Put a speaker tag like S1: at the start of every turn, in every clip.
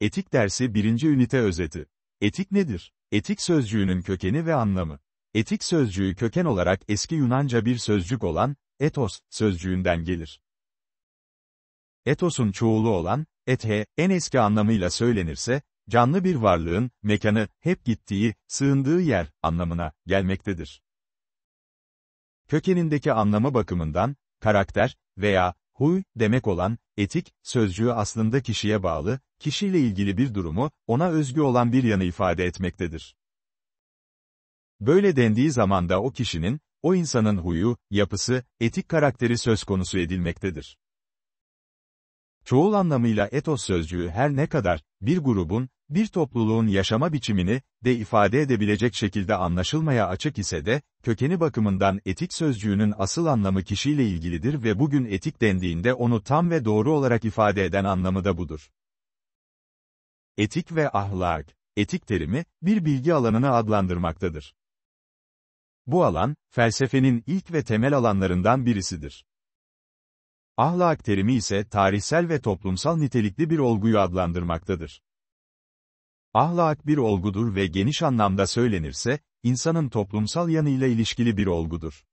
S1: Etik dersi 1. ünite özeti. Etik nedir? Etik sözcüğünün kökeni ve anlamı. Etik sözcüğü köken olarak eski Yunanca bir sözcük olan, etos, sözcüğünden gelir. Etos'un çoğulu olan, ethe, en eski anlamıyla söylenirse, canlı bir varlığın, mekanı, hep gittiği, sığındığı yer, anlamına, gelmektedir. Kökenindeki anlamı bakımından, karakter veya huy demek olan etik sözcüğü aslında kişiye bağlı, kişiyle ilgili bir durumu, ona özgü olan bir yanı ifade etmektedir. Böyle dendiği zaman da o kişinin, o insanın huyu, yapısı, etik karakteri söz konusu edilmektedir. Çoğul anlamıyla etos sözcüğü her ne kadar, bir grubun, bir topluluğun yaşama biçimini de ifade edebilecek şekilde anlaşılmaya açık ise de, kökeni bakımından etik sözcüğünün asıl anlamı kişiyle ilgilidir ve bugün etik dendiğinde onu tam ve doğru olarak ifade eden anlamı da budur etik ve ahlak, etik terimi, bir bilgi alanını adlandırmaktadır. Bu alan, felsefenin ilk ve temel alanlarından birisidir. Ahlak terimi ise tarihsel ve toplumsal nitelikli bir olguyu adlandırmaktadır. Ahlak bir olgudur ve geniş anlamda söylenirse, insanın toplumsal yanıyla ilişkili bir olgudur.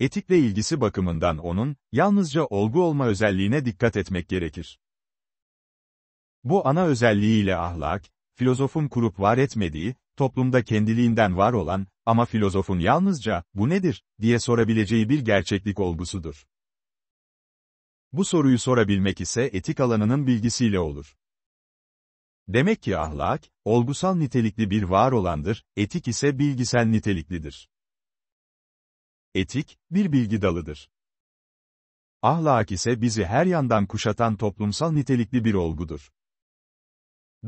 S1: Etikle ilgisi bakımından onun, yalnızca olgu olma özelliğine dikkat etmek gerekir. Bu ana özelliğiyle ahlak, filozofun kurup var etmediği, toplumda kendiliğinden var olan, ama filozofun yalnızca, bu nedir, diye sorabileceği bir gerçeklik olgusudur. Bu soruyu sorabilmek ise etik alanının bilgisiyle olur. Demek ki ahlak, olgusal nitelikli bir var olandır, etik ise bilgisel niteliklidir. Etik, bir bilgi dalıdır. Ahlak ise bizi her yandan kuşatan toplumsal nitelikli bir olgudur.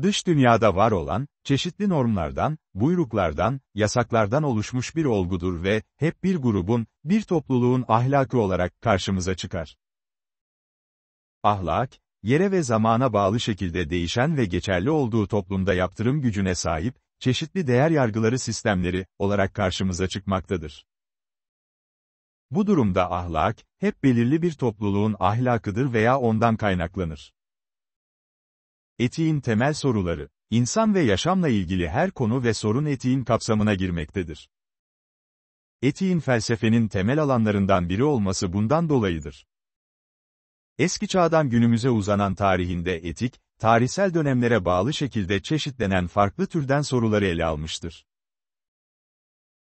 S1: Dış dünyada var olan, çeşitli normlardan, buyruklardan, yasaklardan oluşmuş bir olgudur ve, hep bir grubun, bir topluluğun ahlakı olarak karşımıza çıkar. Ahlak, yere ve zamana bağlı şekilde değişen ve geçerli olduğu toplumda yaptırım gücüne sahip, çeşitli değer yargıları sistemleri, olarak karşımıza çıkmaktadır. Bu durumda ahlak, hep belirli bir topluluğun ahlakıdır veya ondan kaynaklanır. Etiğin temel soruları, insan ve yaşamla ilgili her konu ve sorun etiğin kapsamına girmektedir. Etiğin felsefenin temel alanlarından biri olması bundan dolayıdır. Eski çağdan günümüze uzanan tarihinde etik, tarihsel dönemlere bağlı şekilde çeşitlenen farklı türden soruları ele almıştır.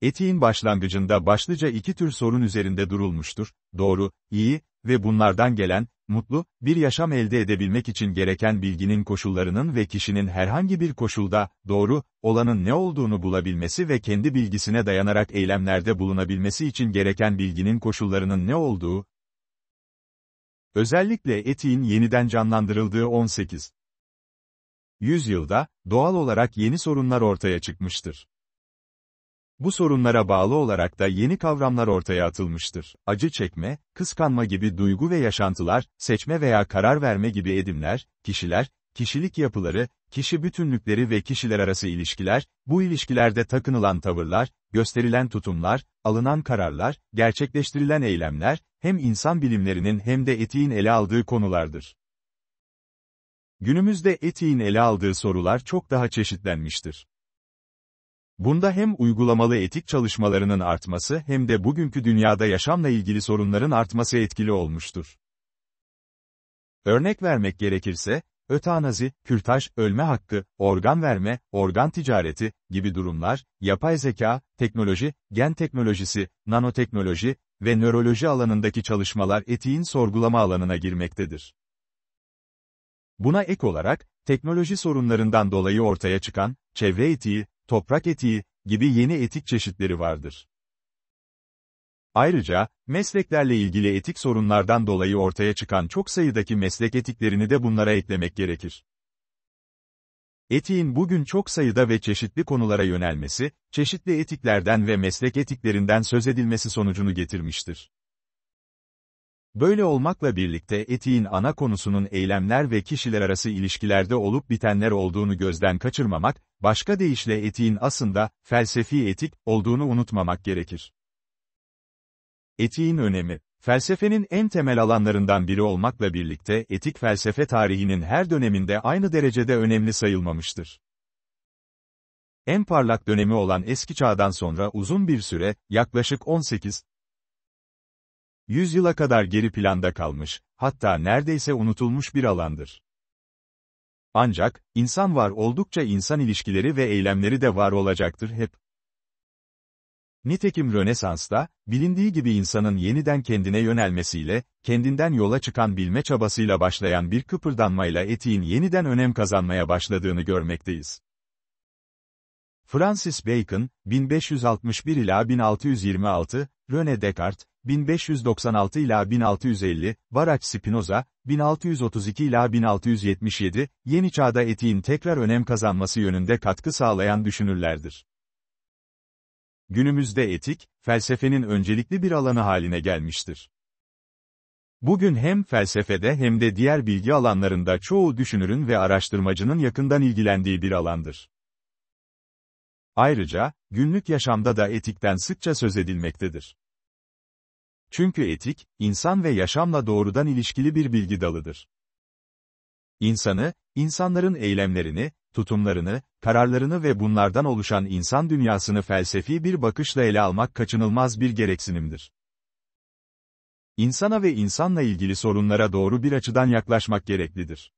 S1: Etiğin başlangıcında başlıca iki tür sorun üzerinde durulmuştur, doğru, iyi ve bunlardan gelen, mutlu, bir yaşam elde edebilmek için gereken bilginin koşullarının ve kişinin herhangi bir koşulda, doğru, olanın ne olduğunu bulabilmesi ve kendi bilgisine dayanarak eylemlerde bulunabilmesi için gereken bilginin koşullarının ne olduğu, özellikle etiğin yeniden canlandırıldığı 18. yüzyılda, doğal olarak yeni sorunlar ortaya çıkmıştır. Bu sorunlara bağlı olarak da yeni kavramlar ortaya atılmıştır. Acı çekme, kıskanma gibi duygu ve yaşantılar, seçme veya karar verme gibi edimler, kişiler, kişilik yapıları, kişi bütünlükleri ve kişiler arası ilişkiler, bu ilişkilerde takınılan tavırlar, gösterilen tutumlar, alınan kararlar, gerçekleştirilen eylemler, hem insan bilimlerinin hem de etiğin ele aldığı konulardır. Günümüzde etiğin ele aldığı sorular çok daha çeşitlenmiştir. Bunda hem uygulamalı etik çalışmalarının artması hem de bugünkü dünyada yaşamla ilgili sorunların artması etkili olmuştur. Örnek vermek gerekirse, ötanazi, kürtaj, ölme hakkı, organ verme, organ ticareti gibi durumlar, yapay zeka, teknoloji, gen teknolojisi, nanoteknoloji ve nöroloji alanındaki çalışmalar etiğin sorgulama alanına girmektedir. Buna ek olarak, teknoloji sorunlarından dolayı ortaya çıkan, çevre etiği, toprak etiği gibi yeni etik çeşitleri vardır. Ayrıca, mesleklerle ilgili etik sorunlardan dolayı ortaya çıkan çok sayıdaki meslek etiklerini de bunlara eklemek gerekir. Etiğin bugün çok sayıda ve çeşitli konulara yönelmesi, çeşitli etiklerden ve meslek etiklerinden söz edilmesi sonucunu getirmiştir. Böyle olmakla birlikte etiğin ana konusunun eylemler ve kişiler arası ilişkilerde olup bitenler olduğunu gözden kaçırmamak, Başka deyişle etiğin aslında, felsefi etik, olduğunu unutmamak gerekir. Etiğin önemi Felsefenin en temel alanlarından biri olmakla birlikte etik felsefe tarihinin her döneminde aynı derecede önemli sayılmamıştır. En parlak dönemi olan eski çağdan sonra uzun bir süre, yaklaşık 18, yüzyıla kadar geri planda kalmış, hatta neredeyse unutulmuş bir alandır. Ancak, insan var oldukça insan ilişkileri ve eylemleri de var olacaktır hep. Nitekim Rönesans'ta, bilindiği gibi insanın yeniden kendine yönelmesiyle, kendinden yola çıkan bilme çabasıyla başlayan bir kıpırdanmayla etiğin yeniden önem kazanmaya başladığını görmekteyiz. Francis Bacon, 1561 ila 1626, René Descartes, 1596 ila 1650, Baraç Spinoza, 1632 ila 1677, yeni çağda etiğin tekrar önem kazanması yönünde katkı sağlayan düşünürlerdir. Günümüzde etik, felsefenin öncelikli bir alanı haline gelmiştir. Bugün hem felsefede hem de diğer bilgi alanlarında çoğu düşünürün ve araştırmacının yakından ilgilendiği bir alandır. Ayrıca, günlük yaşamda da etikten sıkça söz edilmektedir. Çünkü etik, insan ve yaşamla doğrudan ilişkili bir bilgi dalıdır. İnsanı, insanların eylemlerini, tutumlarını, kararlarını ve bunlardan oluşan insan dünyasını felsefi bir bakışla ele almak kaçınılmaz bir gereksinimdir. İnsana ve insanla ilgili sorunlara doğru bir açıdan yaklaşmak gereklidir.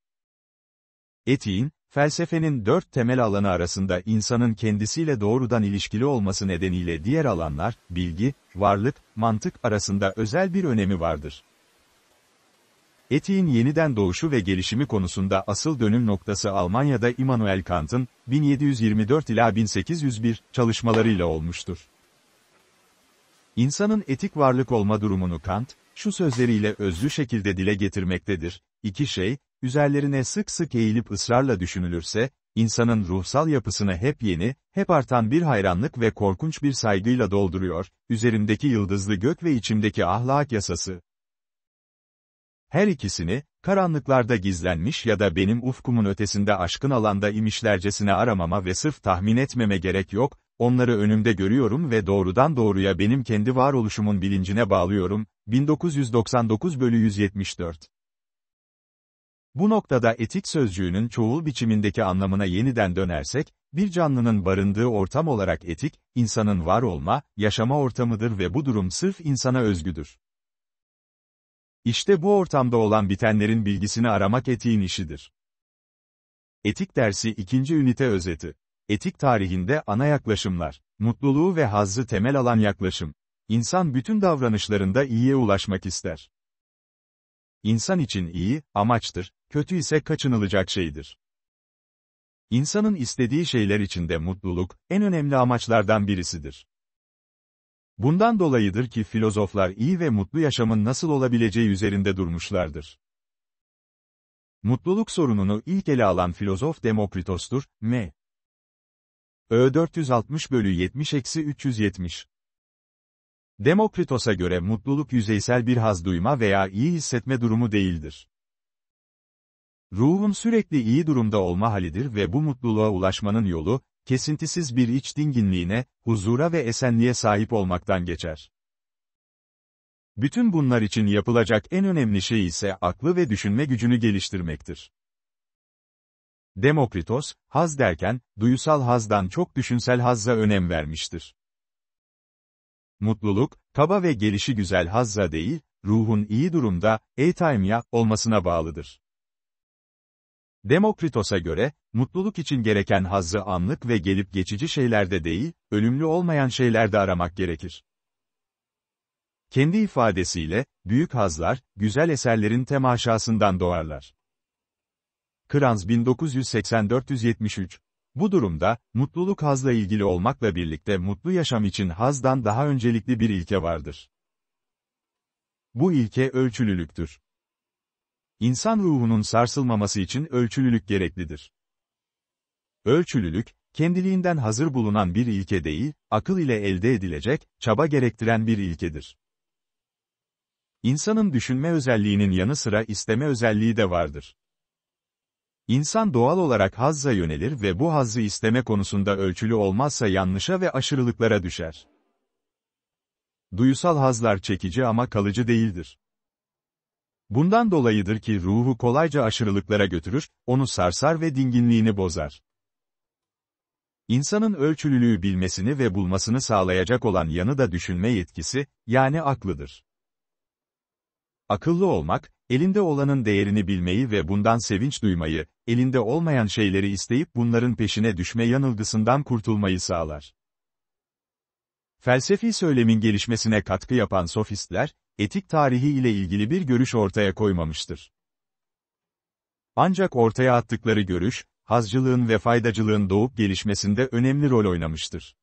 S1: Etiğin, Felsefenin dört temel alanı arasında insanın kendisiyle doğrudan ilişkili olması nedeniyle diğer alanlar, bilgi, varlık, mantık arasında özel bir önemi vardır. Etiğin yeniden doğuşu ve gelişimi konusunda asıl dönüm noktası Almanya'da Immanuel Kant'ın 1724 ila 1801 çalışmalarıyla olmuştur. İnsanın etik varlık olma durumunu Kant, şu sözleriyle özlü şekilde dile getirmektedir. İki şey, üzerlerine sık sık eğilip ısrarla düşünülürse, insanın ruhsal yapısını hep yeni, hep artan bir hayranlık ve korkunç bir saygıyla dolduruyor, üzerimdeki yıldızlı gök ve içimdeki ahlak yasası. Her ikisini, karanlıklarda gizlenmiş ya da benim ufkumun ötesinde aşkın alanda imişlercesine aramama ve sırf tahmin etmeme gerek yok, onları önümde görüyorum ve doğrudan doğruya benim kendi varoluşumun bilincine bağlıyorum, 1999 bölü 174 bu noktada etik sözcüğünün çoğul biçimindeki anlamına yeniden dönersek, bir canlının barındığı ortam olarak etik, insanın var olma, yaşama ortamıdır ve bu durum sırf insana özgüdür. İşte bu ortamda olan bitenlerin bilgisini aramak etiğin işidir. Etik dersi ikinci ünite özeti. Etik tarihinde ana yaklaşımlar, mutluluğu ve hazzı temel alan yaklaşım. İnsan bütün davranışlarında iyiye ulaşmak ister. İnsan için iyi, amaçtır, kötü ise kaçınılacak şeydir. İnsanın istediği şeyler içinde mutluluk, en önemli amaçlardan birisidir. Bundan dolayıdır ki filozoflar iyi ve mutlu yaşamın nasıl olabileceği üzerinde durmuşlardır. Mutluluk sorununu ilk ele alan filozof Demokritos'tur, M. Ö 460 bölü 70 eksi 370. Demokritos'a göre mutluluk yüzeysel bir haz duyma veya iyi hissetme durumu değildir. Ruhum sürekli iyi durumda olma halidir ve bu mutluluğa ulaşmanın yolu, kesintisiz bir iç dinginliğine, huzura ve esenliğe sahip olmaktan geçer. Bütün bunlar için yapılacak en önemli şey ise aklı ve düşünme gücünü geliştirmektir. Demokritos, haz derken, duyusal hazdan çok düşünsel hazza önem vermiştir. Mutluluk, kaba ve gelişi güzel hazza değil, ruhun iyi durumda, eytaimya, olmasına bağlıdır. Demokritos'a göre, mutluluk için gereken hazzı anlık ve gelip geçici şeylerde değil, ölümlü olmayan şeylerde aramak gerekir. Kendi ifadesiyle, büyük hazlar, güzel eserlerin temaşasından doğarlar. Kranz 1984-173 Bu durumda, mutluluk hazla ilgili olmakla birlikte mutlu yaşam için hazdan daha öncelikli bir ilke vardır. Bu ilke ölçülülüktür. İnsan ruhunun sarsılmaması için ölçülülük gereklidir. Ölçülülük, kendiliğinden hazır bulunan bir ilke değil, akıl ile elde edilecek, çaba gerektiren bir ilkedir. İnsanın düşünme özelliğinin yanı sıra isteme özelliği de vardır. İnsan doğal olarak hazza yönelir ve bu hazzı isteme konusunda ölçülü olmazsa yanlışa ve aşırılıklara düşer. Duyusal hazlar çekici ama kalıcı değildir. Bundan dolayıdır ki ruhu kolayca aşırılıklara götürür, onu sarsar ve dinginliğini bozar. İnsanın ölçülülüğü bilmesini ve bulmasını sağlayacak olan yanı da düşünme yetkisi, yani aklıdır. Akıllı olmak, elinde olanın değerini bilmeyi ve bundan sevinç duymayı, elinde olmayan şeyleri isteyip bunların peşine düşme yanılgısından kurtulmayı sağlar. Felsefi söylemin gelişmesine katkı yapan sofistler, etik tarihi ile ilgili bir görüş ortaya koymamıştır. Ancak ortaya attıkları görüş, hazcılığın ve faydacılığın doğup gelişmesinde önemli rol oynamıştır.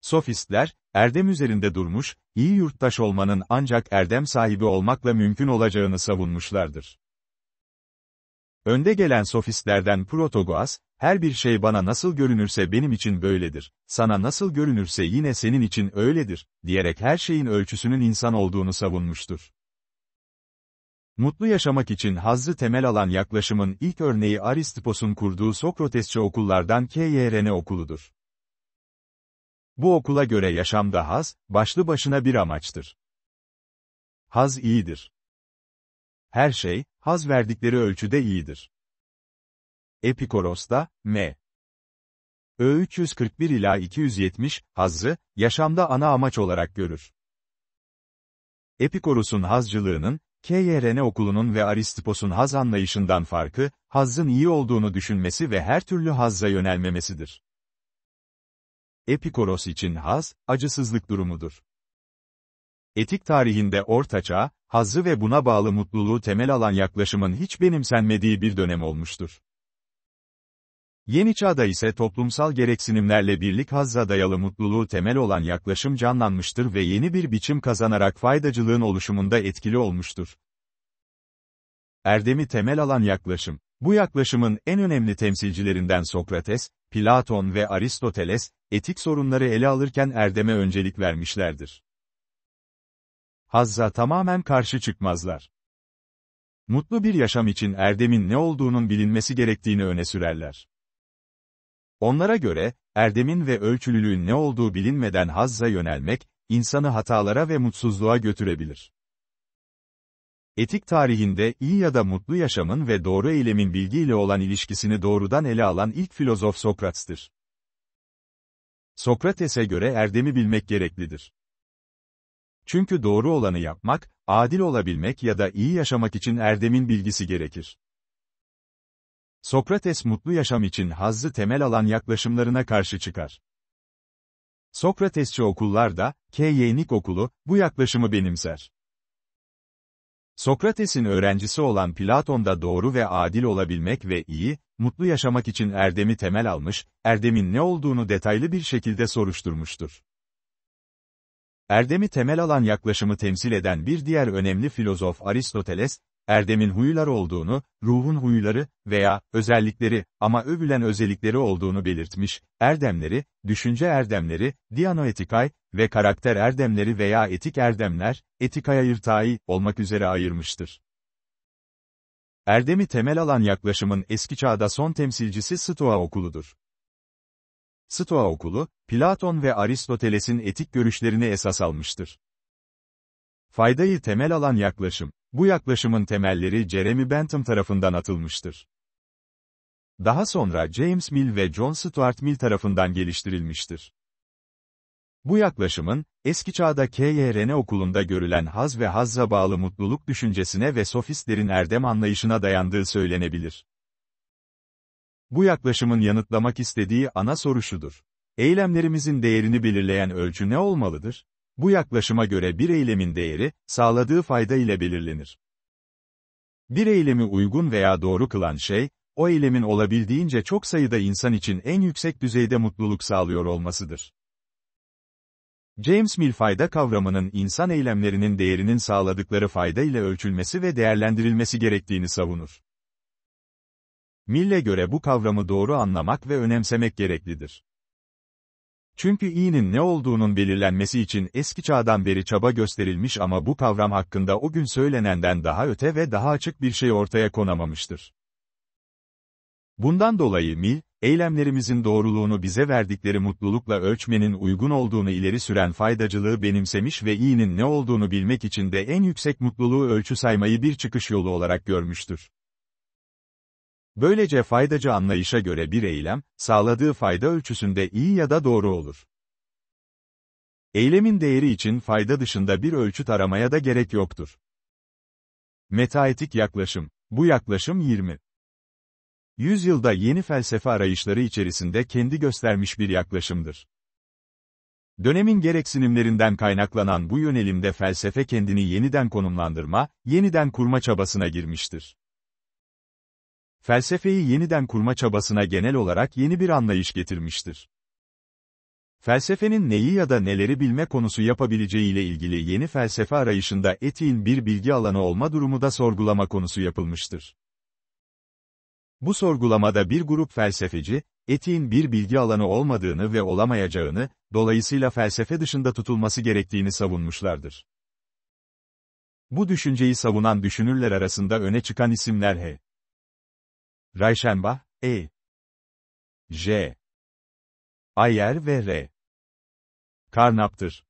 S1: Sofistler, erdem üzerinde durmuş, iyi yurttaş olmanın ancak erdem sahibi olmakla mümkün olacağını savunmuşlardır. Önde gelen sofistlerden Protogoas, her bir şey bana nasıl görünürse benim için böyledir, sana nasıl görünürse yine senin için öyledir, diyerek her şeyin ölçüsünün insan olduğunu savunmuştur. Mutlu yaşamak için hazzı temel alan yaklaşımın ilk örneği Aristipos'un kurduğu Sokratesçi okullardan KYRN okuludur. Bu okula göre yaşamda haz, başlı başına bir amaçtır. Haz iyidir her şey, haz verdikleri ölçüde iyidir. Epikoros'ta, M. Ö 341 ila 270, hazrı, yaşamda ana amaç olarak görür. Epikoros'un hazcılığının, KYRN okulunun ve Aristipos'un haz anlayışından farkı, hazzın iyi olduğunu düşünmesi ve her türlü hazza yönelmemesidir. Epikoros için haz, acısızlık durumudur. Etik tarihinde Ortaçağ, hazzı ve buna bağlı mutluluğu temel alan yaklaşımın hiç benimsenmediği bir dönem olmuştur. Yeni çağda ise toplumsal gereksinimlerle birlik hazza dayalı mutluluğu temel olan yaklaşım canlanmıştır ve yeni bir biçim kazanarak faydacılığın oluşumunda etkili olmuştur. Erdemi temel alan yaklaşım. Bu yaklaşımın en önemli temsilcilerinden Sokrates, Platon ve Aristoteles, etik sorunları ele alırken erdeme öncelik vermişlerdir hazza tamamen karşı çıkmazlar. Mutlu bir yaşam için erdemin ne olduğunun bilinmesi gerektiğini öne sürerler. Onlara göre, erdemin ve ölçülülüğün ne olduğu bilinmeden hazza yönelmek, insanı hatalara ve mutsuzluğa götürebilir. Etik tarihinde iyi ya da mutlu yaşamın ve doğru eylemin bilgiyle olan ilişkisini doğrudan ele alan ilk filozof Sokrat'tır. Sokrates'e göre erdemi bilmek gereklidir. Çünkü doğru olanı yapmak, adil olabilmek ya da iyi yaşamak için erdemin bilgisi gerekir. Sokrates mutlu yaşam için hazzı temel alan yaklaşımlarına karşı çıkar. Sokratesçi okullarda, K.Y.Nik okulu, bu yaklaşımı benimser. Sokrates'in öğrencisi olan Platon da doğru ve adil olabilmek ve iyi, mutlu yaşamak için erdemi temel almış, erdemin ne olduğunu detaylı bir şekilde soruşturmuştur. Erdemi temel alan yaklaşımı temsil eden bir diğer önemli filozof Aristoteles, erdemin huylar olduğunu, ruhun huyları veya özellikleri ama övülen özellikleri olduğunu belirtmiş, erdemleri, düşünce erdemleri, dianoetikay ve karakter erdemleri veya etik erdemler, etikaya irtai olmak üzere ayırmıştır. Erdemi temel alan yaklaşımın eski çağda son temsilcisi Stoa okuludur. Stoa okulu, Platon ve Aristoteles'in etik görüşlerini esas almıştır. Faydayı temel alan yaklaşım, bu yaklaşımın temelleri Jeremy Bentham tarafından atılmıştır. Daha sonra James Mill ve John Stuart Mill tarafından geliştirilmiştir. Bu yaklaşımın, eski çağda KYRN okulunda görülen haz ve hazza bağlı mutluluk düşüncesine ve sofistlerin erdem anlayışına dayandığı söylenebilir. Bu yaklaşımın yanıtlamak istediği ana soru şudur. Eylemlerimizin değerini belirleyen ölçü ne olmalıdır? Bu yaklaşıma göre bir eylemin değeri, sağladığı fayda ile belirlenir. Bir eylemi uygun veya doğru kılan şey, o eylemin olabildiğince çok sayıda insan için en yüksek düzeyde mutluluk sağlıyor olmasıdır. James Mill fayda kavramının insan eylemlerinin değerinin sağladıkları fayda ile ölçülmesi ve değerlendirilmesi gerektiğini savunur. Mill'e göre bu kavramı doğru anlamak ve önemsemek gereklidir. Çünkü iyinin ne olduğunun belirlenmesi için eski çağdan beri çaba gösterilmiş ama bu kavram hakkında o gün söylenenden daha öte ve daha açık bir şey ortaya konamamıştır. Bundan dolayı Mill, eylemlerimizin doğruluğunu bize verdikleri mutlulukla ölçmenin uygun olduğunu ileri süren faydacılığı benimsemiş ve iyinin ne olduğunu bilmek için de en yüksek mutluluğu ölçü saymayı bir çıkış yolu olarak görmüştür. Böylece faydacı anlayışa göre bir eylem, sağladığı fayda ölçüsünde iyi ya da doğru olur. Eylemin değeri için fayda dışında bir ölçüt aramaya da gerek yoktur. Metaetik yaklaşım. Bu yaklaşım 20. Yüzyılda yeni felsefe arayışları içerisinde kendi göstermiş bir yaklaşımdır. Dönemin gereksinimlerinden kaynaklanan bu yönelimde felsefe kendini yeniden konumlandırma, yeniden kurma çabasına girmiştir felsefeyi yeniden kurma çabasına genel olarak yeni bir anlayış getirmiştir. Felsefenin neyi ya da neleri bilme konusu yapabileceği ile ilgili yeni felsefe arayışında etiğin bir bilgi alanı olma durumu da sorgulama konusu yapılmıştır. Bu sorgulamada bir grup felsefeci, etiğin bir bilgi alanı olmadığını ve olamayacağını, dolayısıyla felsefe dışında tutulması gerektiğini savunmuşlardır. Bu düşünceyi savunan düşünürler arasında öne çıkan isimler H. Reichenbach, E. J. Ayer ve R. Karnaptır.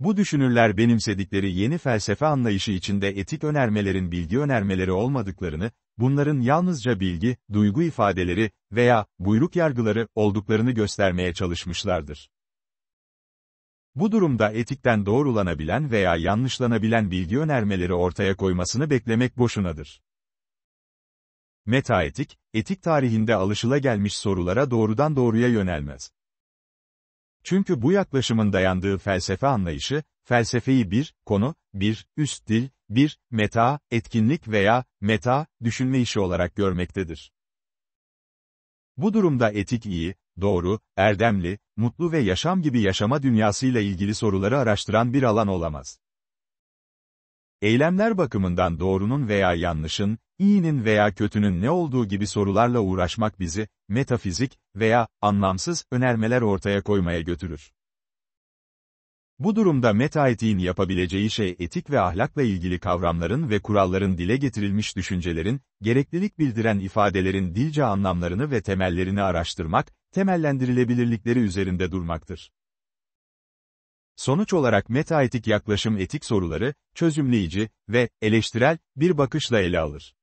S1: Bu düşünürler benimsedikleri yeni felsefe anlayışı içinde etik önermelerin bilgi önermeleri olmadıklarını, bunların yalnızca bilgi, duygu ifadeleri veya buyruk yargıları olduklarını göstermeye çalışmışlardır. Bu durumda etikten doğrulanabilen veya yanlışlanabilen bilgi önermeleri ortaya koymasını beklemek boşunadır metaetik, etik tarihinde alışılagelmiş sorulara doğrudan doğruya yönelmez. Çünkü bu yaklaşımın dayandığı felsefe anlayışı, felsefeyi bir, konu, bir, üst dil, bir, meta, etkinlik veya meta, düşünme işi olarak görmektedir. Bu durumda etik iyi, doğru, erdemli, mutlu ve yaşam gibi yaşama dünyasıyla ilgili soruları araştıran bir alan olamaz. Eylemler bakımından doğrunun veya yanlışın, iyinin veya kötünün ne olduğu gibi sorularla uğraşmak bizi, metafizik veya anlamsız önermeler ortaya koymaya götürür. Bu durumda metaetiğin yapabileceği şey etik ve ahlakla ilgili kavramların ve kuralların dile getirilmiş düşüncelerin, gereklilik bildiren ifadelerin dilce anlamlarını ve temellerini araştırmak, temellendirilebilirlikleri üzerinde durmaktır. Sonuç olarak metaetik yaklaşım etik soruları, çözümleyici ve eleştirel bir bakışla ele alır.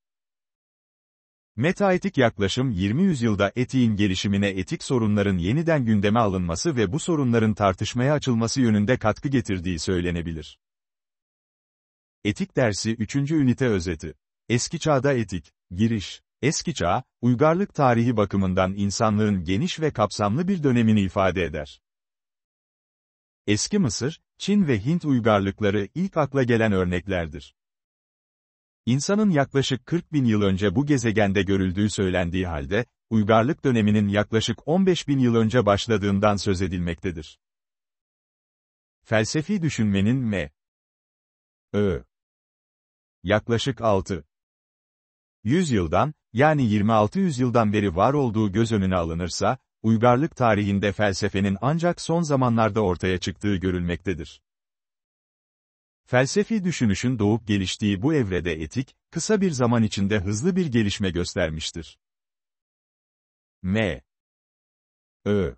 S1: Metaetik yaklaşım 20 yüzyılda etiğin gelişimine etik sorunların yeniden gündeme alınması ve bu sorunların tartışmaya açılması yönünde katkı getirdiği söylenebilir. Etik dersi 3. ünite özeti. Eski çağda etik, giriş. Eski çağ, uygarlık tarihi bakımından insanlığın geniş ve kapsamlı bir dönemini ifade eder. Eski Mısır, Çin ve Hint uygarlıkları ilk akla gelen örneklerdir. İnsanın yaklaşık 40 bin yıl önce bu gezegende görüldüğü söylendiği halde, uygarlık döneminin yaklaşık 15 bin yıl önce başladığından söz edilmektedir. Felsefi düşünmenin M. Ö. Yaklaşık 6. 100 yıldan, yani 26 yüzyıldan beri var olduğu göz önüne alınırsa, uygarlık tarihinde felsefenin ancak son zamanlarda ortaya çıktığı görülmektedir. Felsefi düşünüşün doğup geliştiği bu evrede etik, kısa bir zaman içinde hızlı bir gelişme göstermiştir. M. Ö.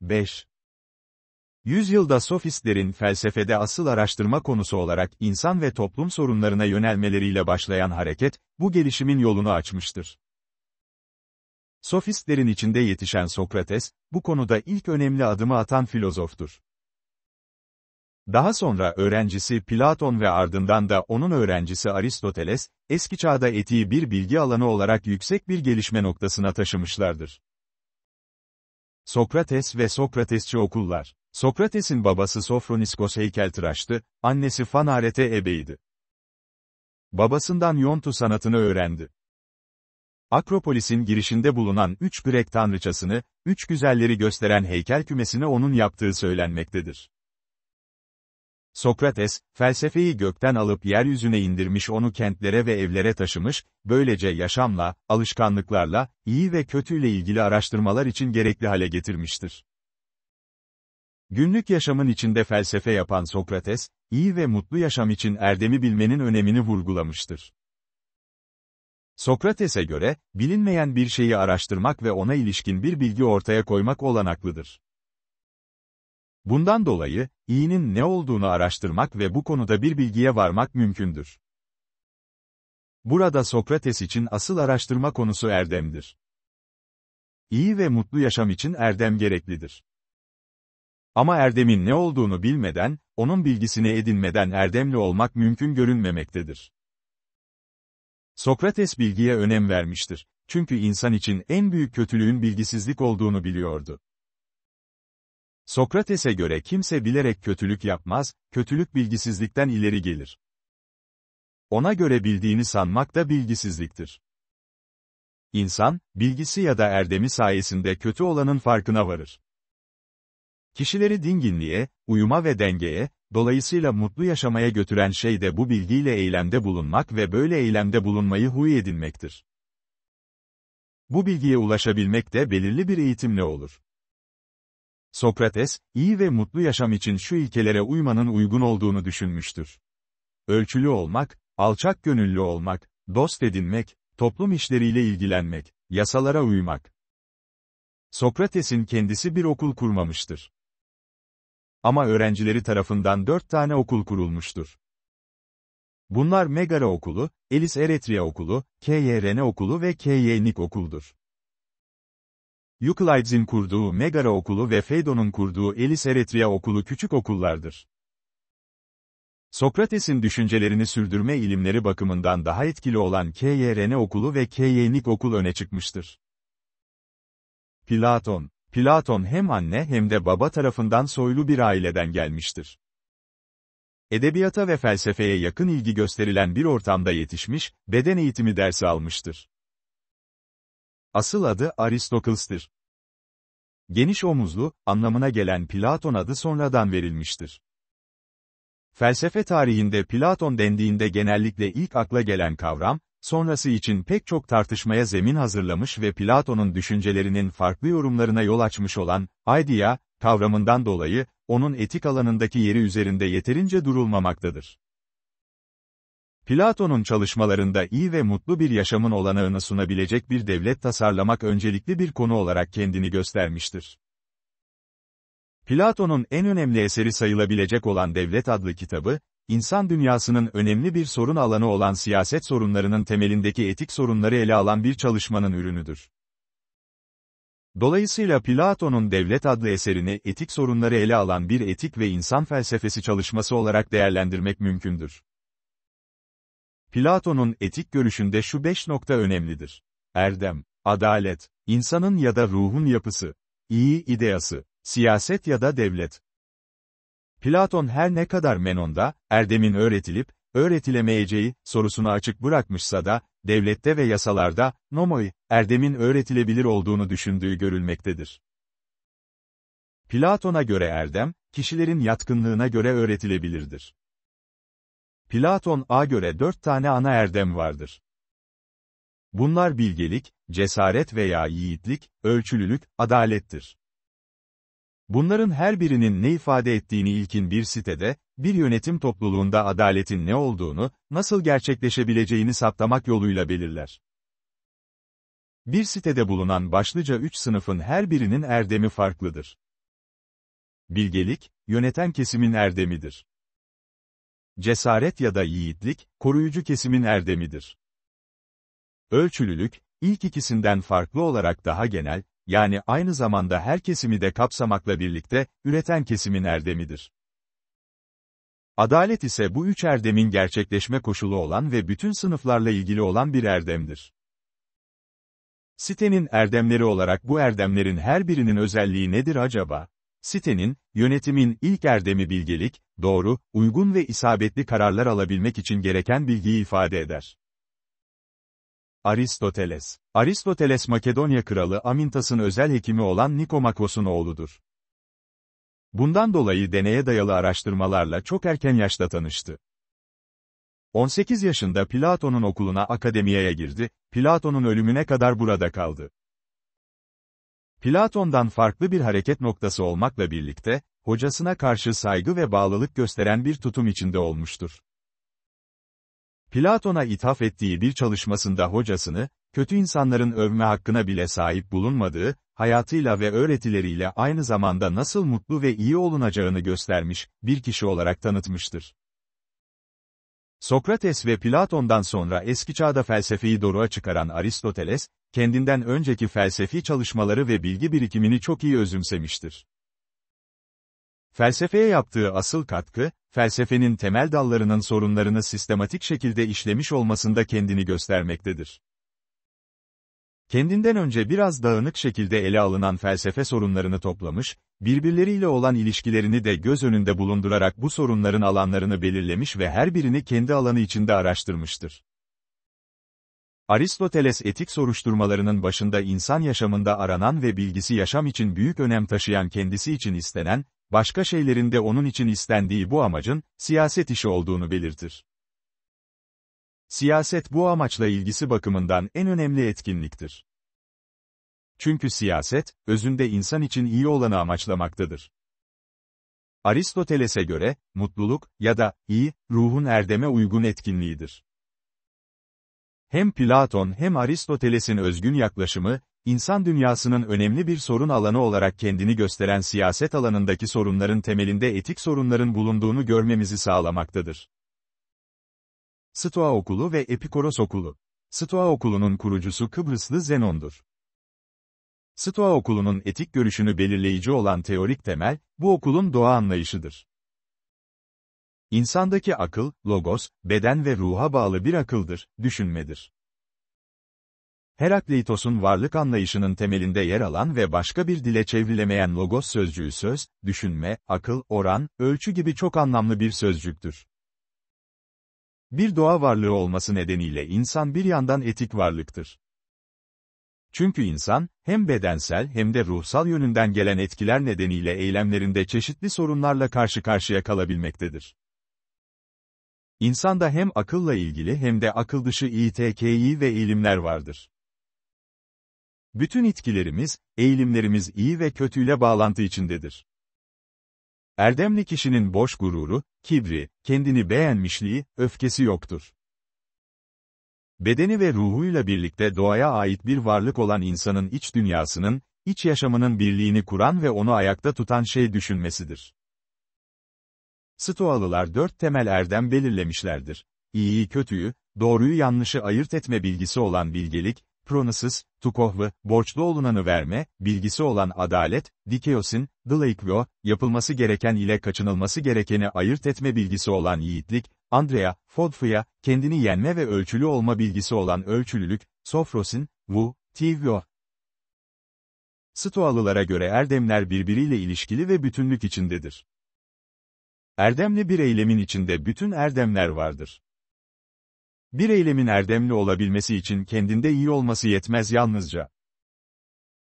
S1: 5. Yüzyılda sofistlerin felsefede asıl araştırma konusu olarak insan ve toplum sorunlarına yönelmeleriyle başlayan hareket, bu gelişimin yolunu açmıştır. Sofistlerin içinde yetişen Sokrates, bu konuda ilk önemli adımı atan filozoftur. Daha sonra öğrencisi Platon ve ardından da onun öğrencisi Aristoteles, eski çağda etiği bir bilgi alanı olarak yüksek bir gelişme noktasına taşımışlardır. Sokrates ve Sokratesçi okullar. Sokrates'in babası Sofroniskos heykeltıraştı, annesi Fanarete ebeydi. Babasından yontu sanatını öğrendi. Akropolis'in girişinde bulunan üç Grek tanrıçasını, üç güzelleri gösteren heykel kümesini onun yaptığı söylenmektedir. Sokrates, felsefeyi gökten alıp yeryüzüne indirmiş onu kentlere ve evlere taşımış, böylece yaşamla, alışkanlıklarla, iyi ve kötüyle ilgili araştırmalar için gerekli hale getirmiştir. Günlük yaşamın içinde felsefe yapan Sokrates, iyi ve mutlu yaşam için erdemi bilmenin önemini vurgulamıştır. Sokrates'e göre, bilinmeyen bir şeyi araştırmak ve ona ilişkin bir bilgi ortaya koymak olanaklıdır. Bundan dolayı, iyinin ne olduğunu araştırmak ve bu konuda bir bilgiye varmak mümkündür. Burada Sokrates için asıl araştırma konusu erdemdir. İyi ve mutlu yaşam için erdem gereklidir. Ama erdemin ne olduğunu bilmeden, onun bilgisini edinmeden erdemli olmak mümkün görünmemektedir. Sokrates bilgiye önem vermiştir. Çünkü insan için en büyük kötülüğün bilgisizlik olduğunu biliyordu. Sokrates'e göre kimse bilerek kötülük yapmaz, kötülük bilgisizlikten ileri gelir. Ona göre bildiğini sanmak da bilgisizliktir. İnsan, bilgisi ya da erdemi sayesinde kötü olanın farkına varır. Kişileri dinginliğe, uyuma ve dengeye, dolayısıyla mutlu yaşamaya götüren şey de bu bilgiyle eylemde bulunmak ve böyle eylemde bulunmayı huy edinmektir. Bu bilgiye ulaşabilmek de belirli bir eğitimle olur. Sokrates, iyi ve mutlu yaşam için şu ilkelere uymanın uygun olduğunu düşünmüştür. Ölçülü olmak, alçak gönüllü olmak, dost edinmek, toplum işleriyle ilgilenmek, yasalara uymak. Sokrates'in kendisi bir okul kurmamıştır. Ama öğrencileri tarafından dört tane okul kurulmuştur. Bunlar Megara Okulu, Elis Eretria Okulu, KYRN Okulu ve KYNİK Okuldur. Euclides'in kurduğu Megara Okulu ve Phaedon'un kurduğu Elis Eretria Okulu küçük okullardır. Sokrates'in düşüncelerini sürdürme ilimleri bakımından daha etkili olan KYRN Okulu ve KYNİK Okul öne çıkmıştır. Platon Platon hem anne hem de baba tarafından soylu bir aileden gelmiştir. Edebiyata ve felsefeye yakın ilgi gösterilen bir ortamda yetişmiş, beden eğitimi dersi almıştır. Asıl adı Aristokles'tir. Geniş omuzlu, anlamına gelen Platon adı sonradan verilmiştir. Felsefe tarihinde Platon dendiğinde genellikle ilk akla gelen kavram, sonrası için pek çok tartışmaya zemin hazırlamış ve Platon'un düşüncelerinin farklı yorumlarına yol açmış olan, idea, kavramından dolayı, onun etik alanındaki yeri üzerinde yeterince durulmamaktadır. Platon'un çalışmalarında iyi ve mutlu bir yaşamın olanağını sunabilecek bir devlet tasarlamak öncelikli bir konu olarak kendini göstermiştir. Platon'un en önemli eseri sayılabilecek olan Devlet adlı kitabı, İnsan dünyasının önemli bir sorun alanı olan siyaset sorunlarının temelindeki etik sorunları ele alan bir çalışmanın ürünüdür. Dolayısıyla Platon'un Devlet adlı eserini etik sorunları ele alan bir etik ve insan felsefesi çalışması olarak değerlendirmek mümkündür. Platon'un etik görüşünde şu beş nokta önemlidir. Erdem, adalet, insanın ya da ruhun yapısı, iyi ideası, siyaset ya da devlet, Platon her ne kadar Menon'da, erdemin öğretilip, öğretilemeyeceği sorusunu açık bırakmışsa da, devlette ve yasalarda, nomoi, erdemin öğretilebilir olduğunu düşündüğü görülmektedir. Platon'a göre erdem, kişilerin yatkınlığına göre öğretilebilirdir. Platon A göre dört tane ana erdem vardır. Bunlar bilgelik, cesaret veya yiğitlik, ölçülülük, adalettir. Bunların her birinin ne ifade ettiğini ilkin bir sitede, bir yönetim topluluğunda adaletin ne olduğunu, nasıl gerçekleşebileceğini saptamak yoluyla belirler. Bir sitede bulunan başlıca üç sınıfın her birinin erdemi farklıdır. Bilgelik, yöneten kesimin erdemidir. Cesaret ya da yiğitlik, koruyucu kesimin erdemidir. Ölçülülük, ilk ikisinden farklı olarak daha genel, yani aynı zamanda her kesimi de kapsamakla birlikte, üreten kesimin erdemidir. Adalet ise bu üç erdemin gerçekleşme koşulu olan ve bütün sınıflarla ilgili olan bir erdemdir. Sitenin erdemleri olarak bu erdemlerin her birinin özelliği nedir acaba? Sitenin, yönetimin ilk erdemi bilgelik, doğru, uygun ve isabetli kararlar alabilmek için gereken bilgiyi ifade eder. Aristoteles. Aristoteles Makedonya kralı Amintas'ın özel hekimi olan Nikomakos'un oğludur. Bundan dolayı deneye dayalı araştırmalarla çok erken yaşta tanıştı. 18 yaşında Platon'un okuluna akademiyeye girdi, Platon'un ölümüne kadar burada kaldı. Platon'dan farklı bir hareket noktası olmakla birlikte, hocasına karşı saygı ve bağlılık gösteren bir tutum içinde olmuştur. Platon'a ithaf ettiği bir çalışmasında hocasını, kötü insanların övme hakkına bile sahip bulunmadığı, hayatıyla ve öğretileriyle aynı zamanda nasıl mutlu ve iyi olunacağını göstermiş, bir kişi olarak tanıtmıştır. Sokrates ve Platon'dan sonra eski çağda felsefeyi doruğa çıkaran Aristoteles, kendinden önceki felsefi çalışmaları ve bilgi birikimini çok iyi özümsemiştir. Felsefeye yaptığı asıl katkı, felsefenin temel dallarının sorunlarını sistematik şekilde işlemiş olmasında kendini göstermektedir. Kendinden önce biraz dağınık şekilde ele alınan felsefe sorunlarını toplamış, birbirleriyle olan ilişkilerini de göz önünde bulundurarak bu sorunların alanlarını belirlemiş ve her birini kendi alanı içinde araştırmıştır. Aristoteles etik soruşturmalarının başında insan yaşamında aranan ve bilgisi yaşam için büyük önem taşıyan kendisi için istenen, başka şeylerinde onun için istendiği bu amacın, siyaset işi olduğunu belirtir. Siyaset bu amaçla ilgisi bakımından en önemli etkinliktir. Çünkü siyaset, özünde insan için iyi olanı amaçlamaktadır. Aristoteles'e göre, mutluluk ya da iyi, ruhun erdeme uygun etkinliğidir. Hem Platon hem Aristoteles'in özgün yaklaşımı, İnsan dünyasının önemli bir sorun alanı olarak kendini gösteren siyaset alanındaki sorunların temelinde etik sorunların bulunduğunu görmemizi sağlamaktadır. Stoa Okulu ve Epikoros Okulu Stoa Okulu'nun kurucusu Kıbrıslı Zenon'dur. Stoa Okulu'nun etik görüşünü belirleyici olan teorik temel, bu okulun doğa anlayışıdır. İnsandaki akıl, logos, beden ve ruha bağlı bir akıldır, düşünmedir. Herakleitos'un varlık anlayışının temelinde yer alan ve başka bir dile çevrilemeyen logos sözcüğü söz, düşünme, akıl, oran, ölçü gibi çok anlamlı bir sözcüktür. Bir doğa varlığı olması nedeniyle insan bir yandan etik varlıktır. Çünkü insan, hem bedensel hem de ruhsal yönünden gelen etkiler nedeniyle eylemlerinde çeşitli sorunlarla karşı karşıya kalabilmektedir. İnsanda hem akılla ilgili hem de akıl dışı İTKİ ve ilimler vardır. Bütün itkilerimiz, eğilimlerimiz iyi ve kötüyle bağlantı içindedir. Erdemli kişinin boş gururu, kibri, kendini beğenmişliği, öfkesi yoktur. Bedeni ve ruhuyla birlikte doğaya ait bir varlık olan insanın iç dünyasının, iç yaşamının birliğini kuran ve onu ayakta tutan şey düşünmesidir. Stoalılar dört temel erdem belirlemişlerdir. İyiyi kötüyü, doğruyu yanlışı ayırt etme bilgisi olan bilgelik, Pronasız, Tukohlu, borçlu olunanı verme, bilgisi olan adalet, Dikeosin, dlaiklo, yapılması gereken ile kaçınılması gerekeni ayırt etme bilgisi olan yiğitlik, Andrea, Fodfıya, kendini yenme ve ölçülü olma bilgisi olan ölçülülük, Sofrosin, Wu, Tivio. Stoalılara göre erdemler birbiriyle ilişkili ve bütünlük içindedir. Erdemli bir eylemin içinde bütün erdemler vardır. Bir eylemin erdemli olabilmesi için kendinde iyi olması yetmez yalnızca.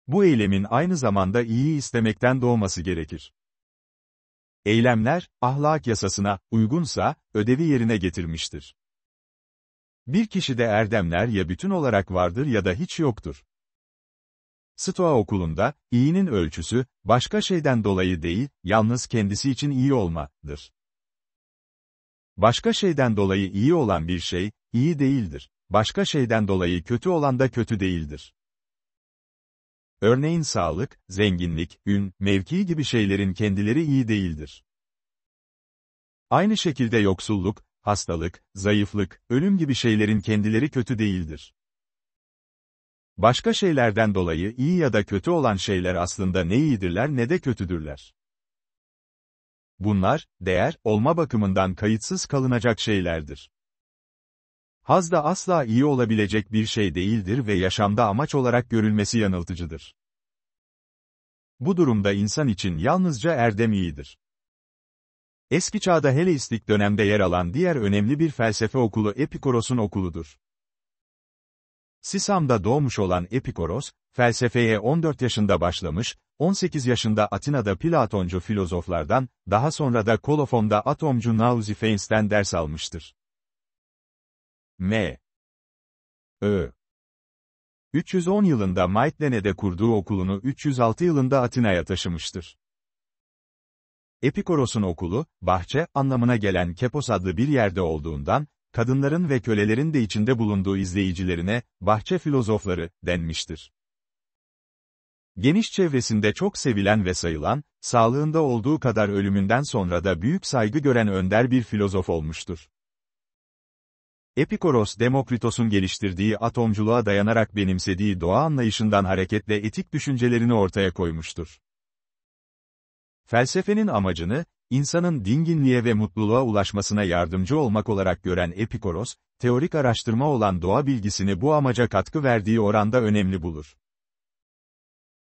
S1: Bu eylemin aynı zamanda iyi istemekten doğması gerekir. Eylemler, ahlak yasasına, uygunsa, ödevi yerine getirmiştir. Bir kişide erdemler ya bütün olarak vardır ya da hiç yoktur. Stoa okulunda, iyinin ölçüsü, başka şeyden dolayı değil, yalnız kendisi için iyi olmadır. Başka şeyden dolayı iyi olan bir şey, iyi değildir. Başka şeyden dolayı kötü olan da kötü değildir. Örneğin sağlık, zenginlik, ün, mevki gibi şeylerin kendileri iyi değildir. Aynı şekilde yoksulluk, hastalık, zayıflık, ölüm gibi şeylerin kendileri kötü değildir. Başka şeylerden dolayı iyi ya da kötü olan şeyler aslında ne iyidirler ne de kötüdürler. Bunlar, değer, olma bakımından kayıtsız kalınacak şeylerdir. Haz da asla iyi olabilecek bir şey değildir ve yaşamda amaç olarak görülmesi yanıltıcıdır. Bu durumda insan için yalnızca erdem iyidir. Eski çağda Heleistik dönemde yer alan diğer önemli bir felsefe okulu Epikuros'un okuludur. Sisam'da doğmuş olan Epikuros, felsefeye 14 yaşında başlamış, 18 yaşında Atina'da Platoncu filozoflardan, daha sonra da Kolofon'da atomcu Nauzifeis'ten ders almıştır. M. Ö. 310 yılında Maitlene'de kurduğu okulunu 306 yılında Atina'ya taşımıştır. Epikoros'un okulu, bahçe anlamına gelen Kepos adlı bir yerde olduğundan, kadınların ve kölelerin de içinde bulunduğu izleyicilerine, bahçe filozofları, denmiştir. Geniş çevresinde çok sevilen ve sayılan, sağlığında olduğu kadar ölümünden sonra da büyük saygı gören önder bir filozof olmuştur. Epikoros Demokritos'un geliştirdiği atomculuğa dayanarak benimsediği doğa anlayışından hareketle etik düşüncelerini ortaya koymuştur. Felsefenin amacını, insanın dinginliğe ve mutluluğa ulaşmasına yardımcı olmak olarak gören Epikoros, teorik araştırma olan doğa bilgisini bu amaca katkı verdiği oranda önemli bulur.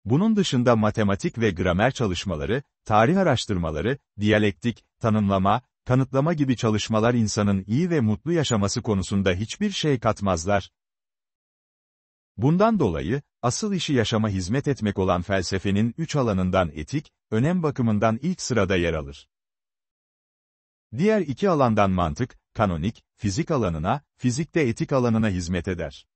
S1: Bunun dışında matematik ve gramer çalışmaları, tarih araştırmaları, diyalektik, tanımlama, kanıtlama gibi çalışmalar insanın iyi ve mutlu yaşaması konusunda hiçbir şey katmazlar. Bundan dolayı, asıl işi yaşama hizmet etmek olan felsefenin üç alanından etik, önem bakımından ilk sırada yer alır. Diğer iki alandan mantık, kanonik, fizik alanına, fizikte etik alanına hizmet eder.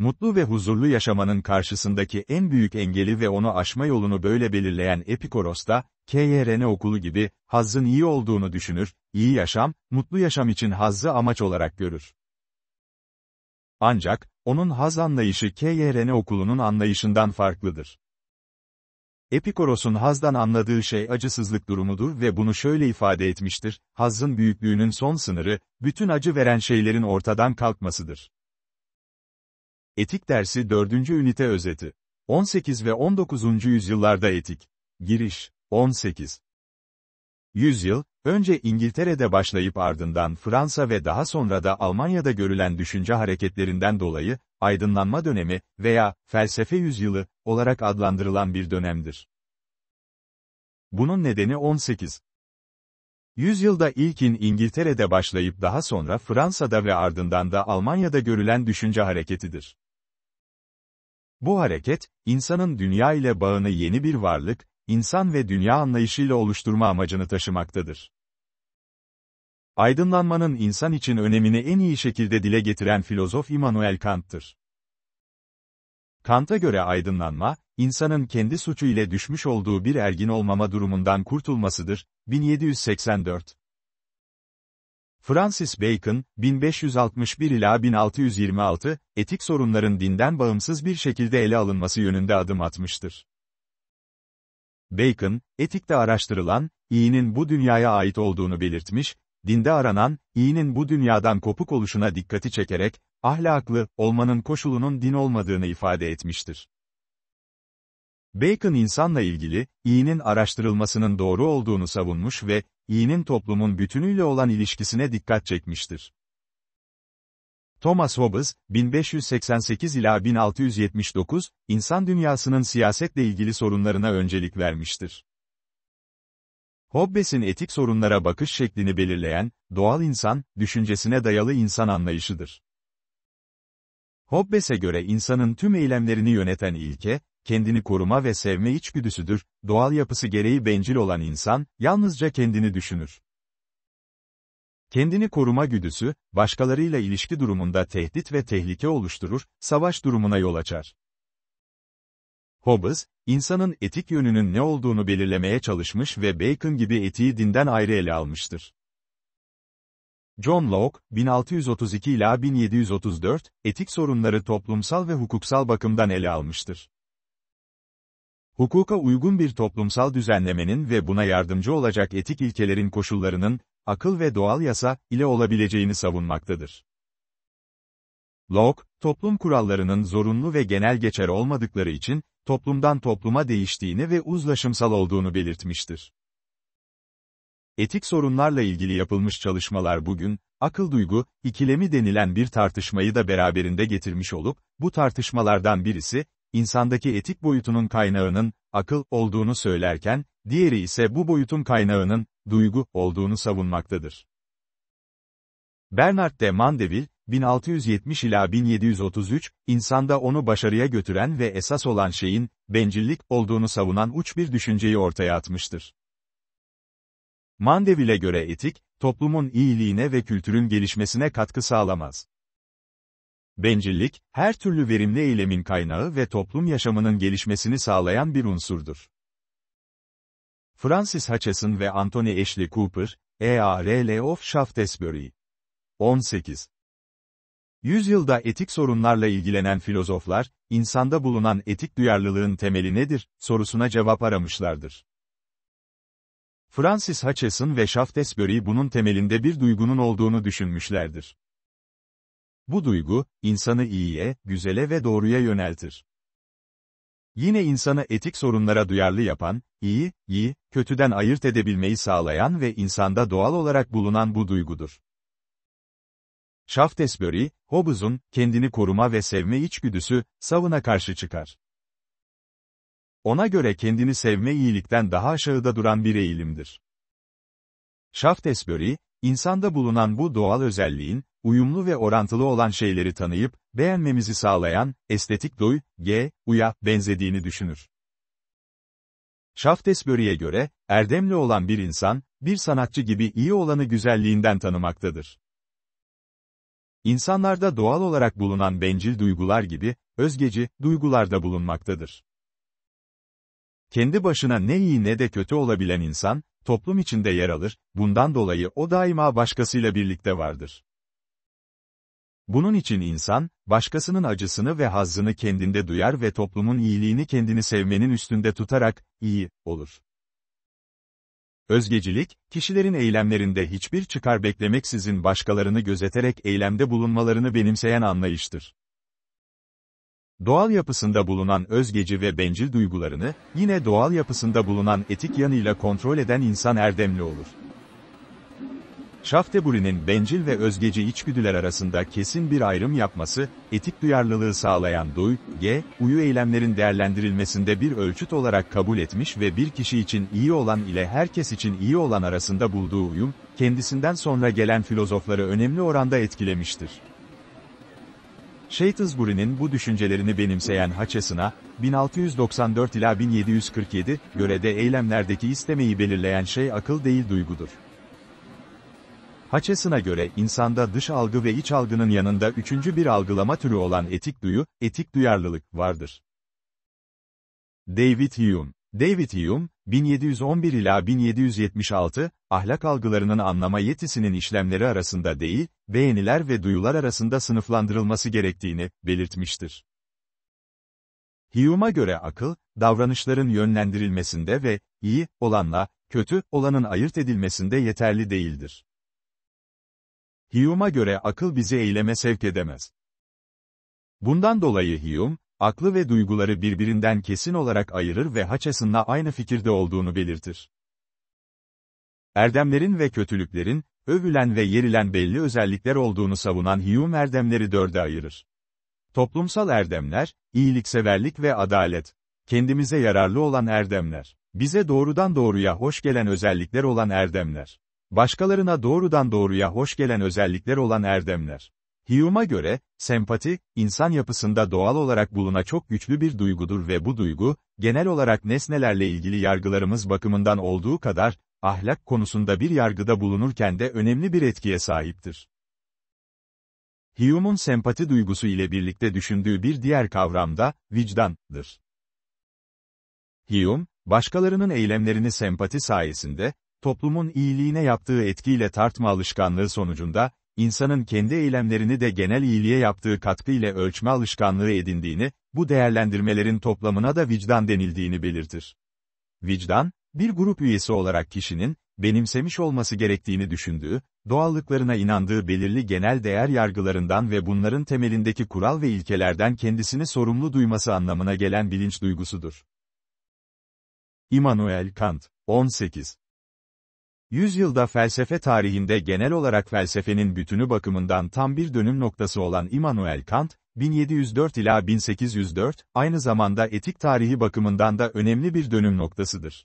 S1: Mutlu ve huzurlu yaşamanın karşısındaki en büyük engeli ve onu aşma yolunu böyle belirleyen Epikoros da, KYRN okulu gibi, hazzın iyi olduğunu düşünür, iyi yaşam, mutlu yaşam için hazzı amaç olarak görür. Ancak, onun haz anlayışı KYRN okulunun anlayışından farklıdır. Epikoros'un hazdan anladığı şey acısızlık durumudur ve bunu şöyle ifade etmiştir, hazın büyüklüğünün son sınırı, bütün acı veren şeylerin ortadan kalkmasıdır. Etik dersi 4. ünite özeti. 18 ve 19. yüzyıllarda etik. Giriş. 18. Yüzyıl, önce İngiltere'de başlayıp ardından Fransa ve daha sonra da Almanya'da görülen düşünce hareketlerinden dolayı, aydınlanma dönemi veya felsefe yüzyılı olarak adlandırılan bir dönemdir. Bunun nedeni 18. Yüzyılda ilkin İngiltere'de başlayıp daha sonra Fransa'da ve ardından da Almanya'da görülen düşünce hareketidir. Bu hareket, insanın dünya ile bağını yeni bir varlık, insan ve dünya anlayışıyla oluşturma amacını taşımaktadır. Aydınlanmanın insan için önemini en iyi şekilde dile getiren filozof Immanuel Kant'tır. Kant'a göre aydınlanma, insanın kendi suçu ile düşmüş olduğu bir ergin olmama durumundan kurtulmasıdır, 1784. Francis Bacon, 1561 ila 1626, etik sorunların dinden bağımsız bir şekilde ele alınması yönünde adım atmıştır. Bacon, etikte araştırılan, iyinin bu dünyaya ait olduğunu belirtmiş, dinde aranan, iyinin bu dünyadan kopuk oluşuna dikkati çekerek, ahlaklı, olmanın koşulunun din olmadığını ifade etmiştir. Bacon insanla ilgili, iyinin araştırılmasının doğru olduğunu savunmuş ve, iyinin toplumun bütünüyle olan ilişkisine dikkat çekmiştir. Thomas Hobbes, 1588 ila 1679, insan dünyasının siyasetle ilgili sorunlarına öncelik vermiştir. Hobbes'in etik sorunlara bakış şeklini belirleyen, doğal insan, düşüncesine dayalı insan anlayışıdır. Hobbes'e göre insanın tüm eylemlerini yöneten ilke, kendini koruma ve sevme içgüdüsüdür, doğal yapısı gereği bencil olan insan, yalnızca kendini düşünür. Kendini koruma güdüsü, başkalarıyla ilişki durumunda tehdit ve tehlike oluşturur, savaş durumuna yol açar. Hobbes, insanın etik yönünün ne olduğunu belirlemeye çalışmış ve Bacon gibi etiği dinden ayrı ele almıştır. John Locke, 1632 ila 1734, etik sorunları toplumsal ve hukuksal bakımdan ele almıştır. Hukuka uygun bir toplumsal düzenlemenin ve buna yardımcı olacak etik ilkelerin koşullarının, akıl ve doğal yasa ile olabileceğini savunmaktadır. Locke, toplum kurallarının zorunlu ve genel geçer olmadıkları için, toplumdan topluma değiştiğini ve uzlaşımsal olduğunu belirtmiştir. Etik sorunlarla ilgili yapılmış çalışmalar bugün, akıl duygu, ikilemi denilen bir tartışmayı da beraberinde getirmiş olup, bu tartışmalardan birisi, insandaki etik boyutunun kaynağının, akıl, olduğunu söylerken, diğeri ise bu boyutun kaynağının, duygu, olduğunu savunmaktadır. Bernard de Mandeville, 1670 ila 1733, insanda onu başarıya götüren ve esas olan şeyin, bencillik, olduğunu savunan uç bir düşünceyi ortaya atmıştır. Mandeville'e göre etik, toplumun iyiliğine ve kültürün gelişmesine katkı sağlamaz. Bencillik, her türlü verimli eylemin kaynağı ve toplum yaşamının gelişmesini sağlayan bir unsurdur. Francis Hutcheson ve Anthony Ashley Cooper, E.A.R.L. of Shaftesbury. 18. Yüzyılda etik sorunlarla ilgilenen filozoflar, insanda bulunan etik duyarlılığın temeli nedir, sorusuna cevap aramışlardır. Francis Hutcheson ve Shaftesbury bunun temelinde bir duygunun olduğunu düşünmüşlerdir. Bu duygu, insanı iyiye, güzele ve doğruya yöneltir. Yine insanı etik sorunlara duyarlı yapan, iyi, iyi, kötüden ayırt edebilmeyi sağlayan ve insanda doğal olarak bulunan bu duygudur. Shaftesbury, Hobbes'un, kendini koruma ve sevme içgüdüsü, savına karşı çıkar. Ona göre kendini sevme iyilikten daha aşağıda duran bir eğilimdir. Shaftesbury, İnsanda bulunan bu doğal özelliğin, uyumlu ve orantılı olan şeyleri tanıyıp, beğenmemizi sağlayan, estetik duy, g, uya, benzediğini düşünür. Shaftesbury'e göre, erdemli olan bir insan, bir sanatçı gibi iyi olanı güzelliğinden tanımaktadır. İnsanlarda doğal olarak bulunan bencil duygular gibi, özgeci, duygularda bulunmaktadır. Kendi başına ne iyi ne de kötü olabilen insan, toplum içinde yer alır, bundan dolayı o daima başkasıyla birlikte vardır. Bunun için insan, başkasının acısını ve hazzını kendinde duyar ve toplumun iyiliğini kendini sevmenin üstünde tutarak, iyi, olur. Özgecilik, kişilerin eylemlerinde hiçbir çıkar beklemeksizin başkalarını gözeterek eylemde bulunmalarını benimseyen anlayıştır. Doğal yapısında bulunan özgeci ve bencil duygularını, yine doğal yapısında bulunan etik yanıyla kontrol eden insan erdemli olur. Şafteburi'nin bencil ve özgeci içgüdüler arasında kesin bir ayrım yapması, etik duyarlılığı sağlayan duy, g, uyu eylemlerin değerlendirilmesinde bir ölçüt olarak kabul etmiş ve bir kişi için iyi olan ile herkes için iyi olan arasında bulduğu uyum, kendisinden sonra gelen filozofları önemli oranda etkilemiştir. Shaftesbury'nin bu düşüncelerini benimseyen Haçes'ına, 1694 ila 1747 göre de eylemlerdeki istemeyi belirleyen şey akıl değil duygudur. Haçes'ına göre insanda dış algı ve iç algının yanında üçüncü bir algılama türü olan etik duyu, etik duyarlılık vardır. David Hume David Hume, 1711 ila 1776, ahlak algılarının anlama yetisinin işlemleri arasında değil, beğeniler ve duyular arasında sınıflandırılması gerektiğini belirtmiştir. Hume'a göre akıl, davranışların yönlendirilmesinde ve iyi olanla kötü olanın ayırt edilmesinde yeterli değildir. Hume'a göre akıl bizi eyleme sevk edemez. Bundan dolayı Hume, aklı ve duyguları birbirinden kesin olarak ayırır ve Hutcheson'la aynı fikirde olduğunu belirtir. Erdemlerin ve kötülüklerin, övülen ve yerilen belli özellikler olduğunu savunan Hume erdemleri dörde ayırır. Toplumsal erdemler, iyilikseverlik ve adalet. Kendimize yararlı olan erdemler. Bize doğrudan doğruya hoş gelen özellikler olan erdemler. Başkalarına doğrudan doğruya hoş gelen özellikler olan erdemler. Hume'a göre, sempati, insan yapısında doğal olarak buluna çok güçlü bir duygudur ve bu duygu, genel olarak nesnelerle ilgili yargılarımız bakımından olduğu kadar, ahlak konusunda bir yargıda bulunurken de önemli bir etkiye sahiptir. Hume'un sempati duygusu ile birlikte düşündüğü bir diğer kavram da, vicdandır. Hume, başkalarının eylemlerini sempati sayesinde, toplumun iyiliğine yaptığı etkiyle tartma alışkanlığı sonucunda, insanın kendi eylemlerini de genel iyiliğe yaptığı katkı ile ölçme alışkanlığı edindiğini, bu değerlendirmelerin toplamına da vicdan denildiğini belirtir. Vicdan, bir grup üyesi olarak kişinin, benimsemiş olması gerektiğini düşündüğü, doğallıklarına inandığı belirli genel değer yargılarından ve bunların temelindeki kural ve ilkelerden kendisini sorumlu duyması anlamına gelen bilinç duygusudur. Immanuel Kant, 18. Yüzyılda felsefe tarihinde genel olarak felsefenin bütünü bakımından tam bir dönüm noktası olan Immanuel Kant, 1704 ila 1804, aynı zamanda etik tarihi bakımından da önemli bir dönüm noktasıdır.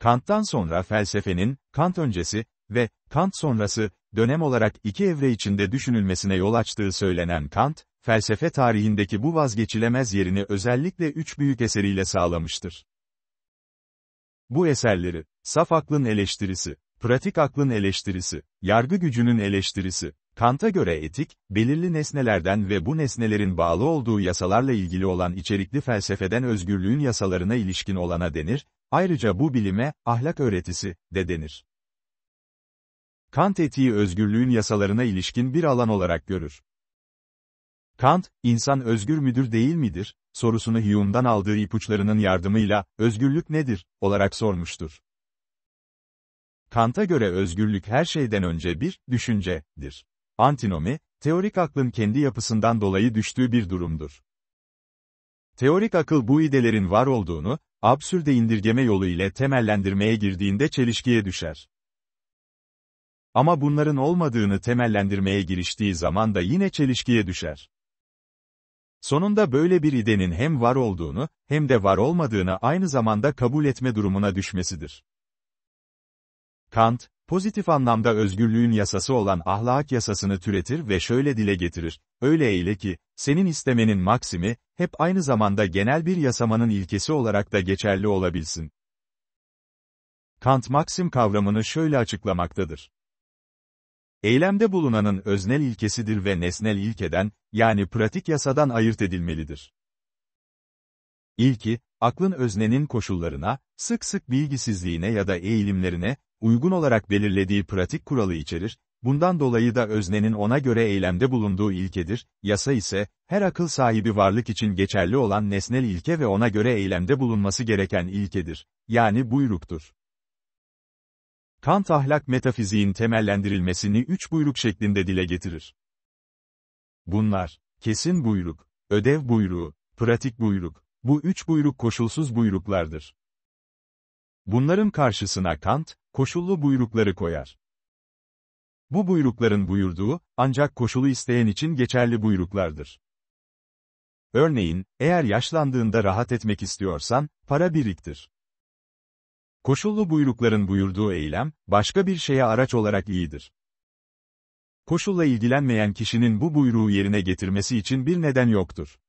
S1: Kant'tan sonra felsefenin, Kant öncesi ve Kant sonrası, dönem olarak iki evre içinde düşünülmesine yol açtığı söylenen Kant, felsefe tarihindeki bu vazgeçilemez yerini özellikle üç büyük eseriyle sağlamıştır. Bu eserleri, saf aklın eleştirisi, pratik aklın eleştirisi, yargı gücünün eleştirisi, Kant'a göre etik, belirli nesnelerden ve bu nesnelerin bağlı olduğu yasalarla ilgili olan içerikli felsefeden özgürlüğün yasalarına ilişkin olana denir, Ayrıca bu bilime, ahlak öğretisi, de denir. Kant etiği özgürlüğün yasalarına ilişkin bir alan olarak görür. Kant, insan özgür müdür değil midir, sorusunu Hume'dan aldığı ipuçlarının yardımıyla, özgürlük nedir, olarak sormuştur. Kant'a göre özgürlük her şeyden önce bir, düşüncedir. Antinomi, teorik aklın kendi yapısından dolayı düştüğü bir durumdur. Teorik akıl bu idelerin var olduğunu, absürde indirgeme yolu ile temellendirmeye girdiğinde çelişkiye düşer. Ama bunların olmadığını temellendirmeye giriştiği zaman da yine çelişkiye düşer. Sonunda böyle bir idenin hem var olduğunu, hem de var olmadığını aynı zamanda kabul etme durumuna düşmesidir. Kant, pozitif anlamda özgürlüğün yasası olan ahlak yasasını türetir ve şöyle dile getirir, öyle eyle ki, senin istemenin maksimi, hep aynı zamanda genel bir yasamanın ilkesi olarak da geçerli olabilsin. Kant maksim kavramını şöyle açıklamaktadır. Eylemde bulunanın öznel ilkesidir ve nesnel ilkeden, yani pratik yasadan ayırt edilmelidir. İlki, aklın öznenin koşullarına, sık sık bilgisizliğine ya da eğilimlerine, uygun olarak belirlediği pratik kuralı içerir, Bundan dolayı da öznenin ona göre eylemde bulunduğu ilkedir, yasa ise, her akıl sahibi varlık için geçerli olan nesnel ilke ve ona göre eylemde bulunması gereken ilkedir, yani buyruktur. Kant ahlak metafiziğin temellendirilmesini üç buyruk şeklinde dile getirir. Bunlar, kesin buyruk, ödev buyruğu, pratik buyruk, bu üç buyruk koşulsuz buyruklardır. Bunların karşısına Kant, koşullu buyrukları koyar. Bu buyrukların buyurduğu, ancak koşulu isteyen için geçerli buyruklardır. Örneğin, eğer yaşlandığında rahat etmek istiyorsan, para biriktir. Koşullu buyrukların buyurduğu eylem, başka bir şeye araç olarak iyidir. Koşulla ilgilenmeyen kişinin bu buyruğu yerine getirmesi için bir neden yoktur.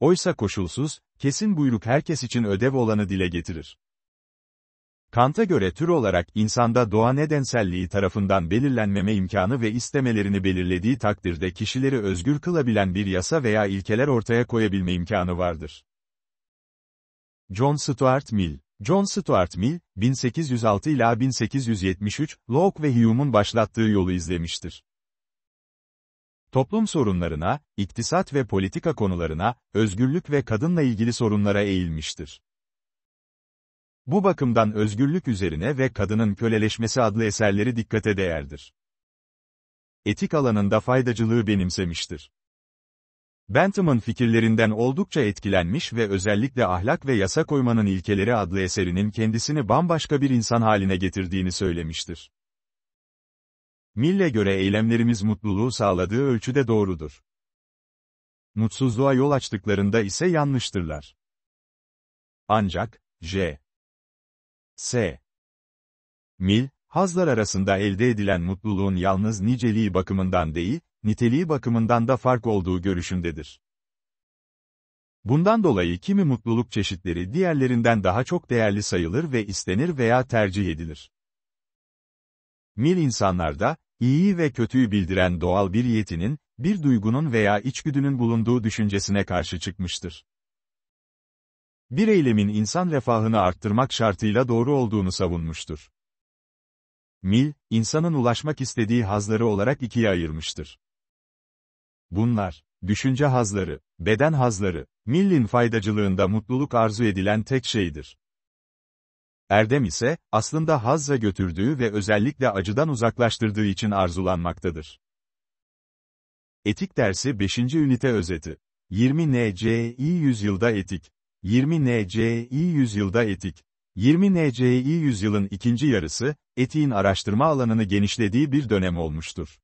S1: Oysa koşulsuz, kesin buyruk herkes için ödev olanı dile getirir. Kant'a göre tür olarak insanda doğa nedenselliği tarafından belirlenmeme imkanı ve istemelerini belirlediği takdirde kişileri özgür kılabilen bir yasa veya ilkeler ortaya koyabilme imkanı vardır. John Stuart Mill John Stuart Mill, 1806 ila 1873, Locke ve Hume'un başlattığı yolu izlemiştir. Toplum sorunlarına, iktisat ve politika konularına, özgürlük ve kadınla ilgili sorunlara eğilmiştir. Bu bakımdan özgürlük üzerine ve kadının köleleşmesi adlı eserleri dikkate değerdir. Etik alanında faydacılığı benimsemiştir. Bentham'ın fikirlerinden oldukça etkilenmiş ve özellikle ahlak ve yasa koymanın ilkeleri adlı eserinin kendisini bambaşka bir insan haline getirdiğini söylemiştir. Mill'e göre eylemlerimiz mutluluğu sağladığı ölçüde doğrudur. Mutsuzluğa yol açtıklarında ise yanlıştırlar. Ancak, J. S. Mil, hazlar arasında elde edilen mutluluğun yalnız niceliği bakımından değil, niteliği bakımından da fark olduğu görüşündedir. Bundan dolayı kimi mutluluk çeşitleri diğerlerinden daha çok değerli sayılır ve istenir veya tercih edilir. Mil insanlarda, iyiyi ve kötüyü bildiren doğal bir yetinin, bir duygunun veya içgüdünün bulunduğu düşüncesine karşı çıkmıştır bir eylemin insan refahını arttırmak şartıyla doğru olduğunu savunmuştur. Mil, insanın ulaşmak istediği hazları olarak ikiye ayırmıştır. Bunlar, düşünce hazları, beden hazları, millin faydacılığında mutluluk arzu edilen tek şeydir. Erdem ise, aslında hazza götürdüğü ve özellikle acıdan uzaklaştırdığı için arzulanmaktadır. Etik dersi 5. ünite özeti. 20 NCI yüzyılda etik. 20 NCI yüzyılda etik. 20 NCI yüzyılın ikinci yarısı, etiğin araştırma alanını genişlediği bir dönem olmuştur.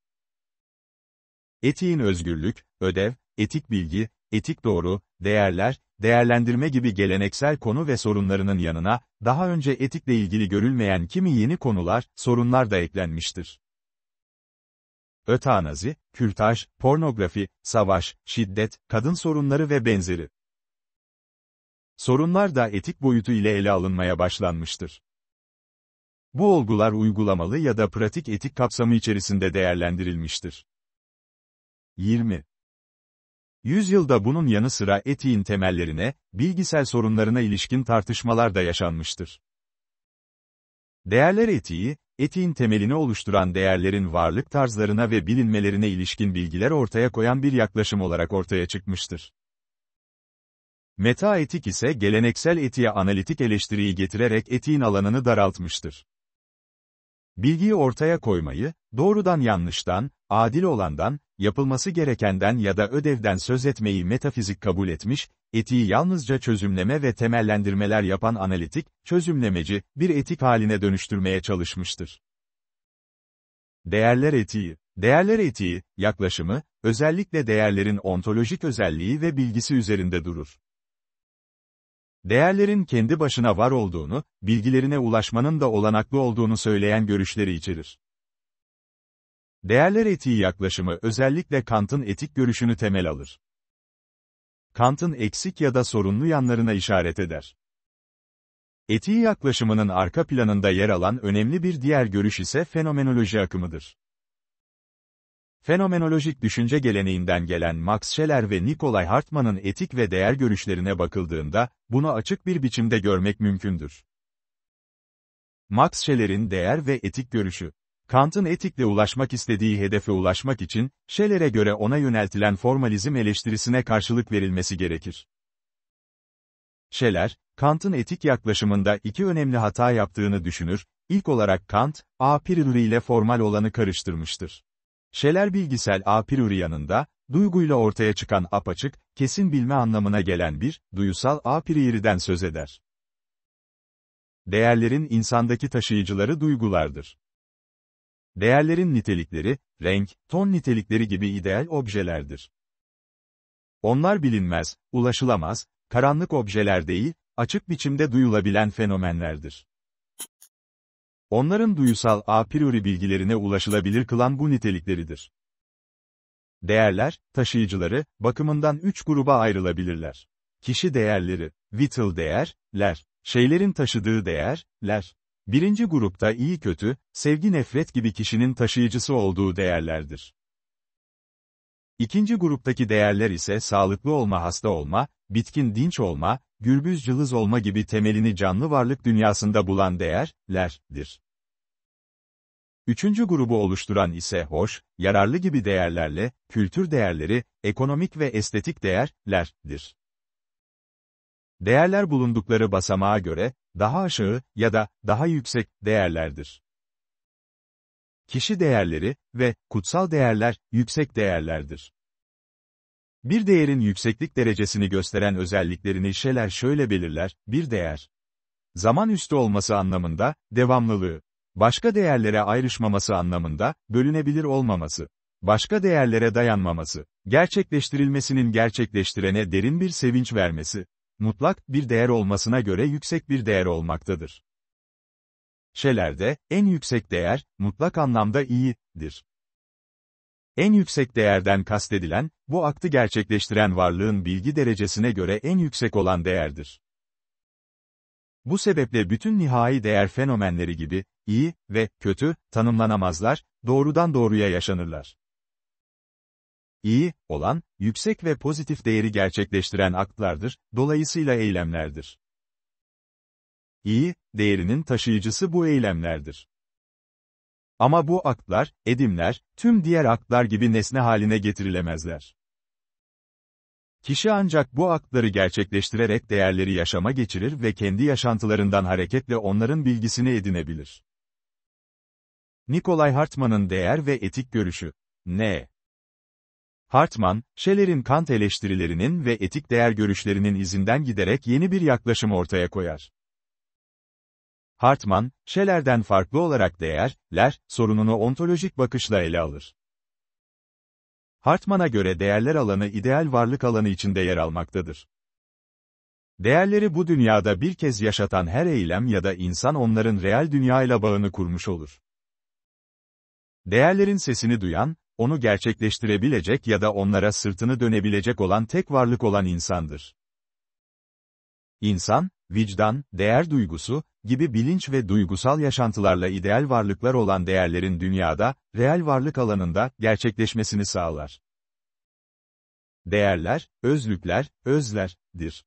S1: Etiğin özgürlük, ödev, etik bilgi, etik doğru, değerler, değerlendirme gibi geleneksel konu ve sorunlarının yanına, daha önce etikle ilgili görülmeyen kimi yeni konular, sorunlar da eklenmiştir. Ötanazi, kürtaj, pornografi, savaş, şiddet, kadın sorunları ve benzeri sorunlar da etik boyutu ile ele alınmaya başlanmıştır. Bu olgular uygulamalı ya da pratik etik kapsamı içerisinde değerlendirilmiştir. 20. Yüzyılda bunun yanı sıra etiğin temellerine, bilgisel sorunlarına ilişkin tartışmalar da yaşanmıştır. Değerler etiği, etiğin temelini oluşturan değerlerin varlık tarzlarına ve bilinmelerine ilişkin bilgiler ortaya koyan bir yaklaşım olarak ortaya çıkmıştır. Metaetik ise geleneksel etiğe analitik eleştiriyi getirerek etiğin alanını daraltmıştır. Bilgiyi ortaya koymayı, doğrudan yanlıştan, adil olandan, yapılması gerekenden ya da ödevden söz etmeyi metafizik kabul etmiş, etiği yalnızca çözümleme ve temellendirmeler yapan analitik, çözümlemeci, bir etik haline dönüştürmeye çalışmıştır. Değerler etiği Değerler etiği, yaklaşımı, özellikle değerlerin ontolojik özelliği ve bilgisi üzerinde durur. Değerlerin kendi başına var olduğunu, bilgilerine ulaşmanın da olanaklı olduğunu söyleyen görüşleri içerir. Değerler etiği yaklaşımı özellikle Kant'ın etik görüşünü temel alır. Kant'ın eksik ya da sorunlu yanlarına işaret eder. Etiği yaklaşımının arka planında yer alan önemli bir diğer görüş ise fenomenoloji akımıdır. Fenomenolojik düşünce geleneğinden gelen Max Scheler ve Nikolay Hartmann'ın etik ve değer görüşlerine bakıldığında, bunu açık bir biçimde görmek mümkündür. Max Scheler'in değer ve etik görüşü. Kant'ın etikle ulaşmak istediği hedefe ulaşmak için, Scheler'e göre ona yöneltilen formalizm eleştirisine karşılık verilmesi gerekir. Scheler, Kant'ın etik yaklaşımında iki önemli hata yaptığını düşünür, İlk olarak Kant, a priori ile formal olanı karıştırmıştır. Şeler bilgisel a priori yanında, duyguyla ortaya çıkan apaçık, kesin bilme anlamına gelen bir, duyusal a priori'den söz eder. Değerlerin insandaki taşıyıcıları duygulardır. Değerlerin nitelikleri, renk, ton nitelikleri gibi ideal objelerdir. Onlar bilinmez, ulaşılamaz, karanlık objeler değil, açık biçimde duyulabilen fenomenlerdir. Onların duyusal a priori bilgilerine ulaşılabilir kılan bu nitelikleridir. Değerler, taşıyıcıları, bakımından üç gruba ayrılabilirler. Kişi değerleri, vital değerler, şeylerin taşıdığı değerler. Birinci grupta iyi kötü, sevgi nefret gibi kişinin taşıyıcısı olduğu değerlerdir. İkinci gruptaki değerler ise sağlıklı olma hasta olma, bitkin dinç olma, gürbüz cılız olma gibi temelini canlı varlık dünyasında bulan değerlerdir. Üçüncü grubu oluşturan ise hoş, yararlı gibi değerlerle, kültür değerleri, ekonomik ve estetik değerlerdir. Değerler bulundukları basamağa göre, daha aşağı ya da daha yüksek değerlerdir kişi değerleri ve kutsal değerler yüksek değerlerdir. Bir değerin yükseklik derecesini gösteren özelliklerini şeyler şöyle belirler, bir değer. Zaman üstü olması anlamında, devamlılığı. Başka değerlere ayrışmaması anlamında, bölünebilir olmaması. Başka değerlere dayanmaması. Gerçekleştirilmesinin gerçekleştirene derin bir sevinç vermesi. Mutlak, bir değer olmasına göre yüksek bir değer olmaktadır şelerde, en yüksek değer, mutlak anlamda iyidir. En yüksek değerden kastedilen, bu aktı gerçekleştiren varlığın bilgi derecesine göre en yüksek olan değerdir. Bu sebeple bütün nihai değer fenomenleri gibi, iyi ve kötü, tanımlanamazlar, doğrudan doğruya yaşanırlar. İyi, olan, yüksek ve pozitif değeri gerçekleştiren aktlardır, dolayısıyla eylemlerdir iyi, değerinin taşıyıcısı bu eylemlerdir. Ama bu aktlar, edimler, tüm diğer aktlar gibi nesne haline getirilemezler. Kişi ancak bu aktları gerçekleştirerek değerleri yaşama geçirir ve kendi yaşantılarından hareketle onların bilgisini edinebilir. Nikolay Hartman'ın değer ve etik görüşü. Ne? Hartman, Scheller'in Kant eleştirilerinin ve etik değer görüşlerinin izinden giderek yeni bir yaklaşım ortaya koyar. Hartman, şeylerden farklı olarak değerler sorununu ontolojik bakışla ele alır. Hartman'a göre değerler alanı ideal varlık alanı içinde yer almaktadır. Değerleri bu dünyada bir kez yaşatan her eylem ya da insan onların real dünyayla bağını kurmuş olur. Değerlerin sesini duyan, onu gerçekleştirebilecek ya da onlara sırtını dönebilecek olan tek varlık olan insandır. İnsan, vicdan, değer duygusu, gibi bilinç ve duygusal yaşantılarla ideal varlıklar olan değerlerin dünyada, real varlık alanında, gerçekleşmesini sağlar. Değerler, özlükler, özlerdir.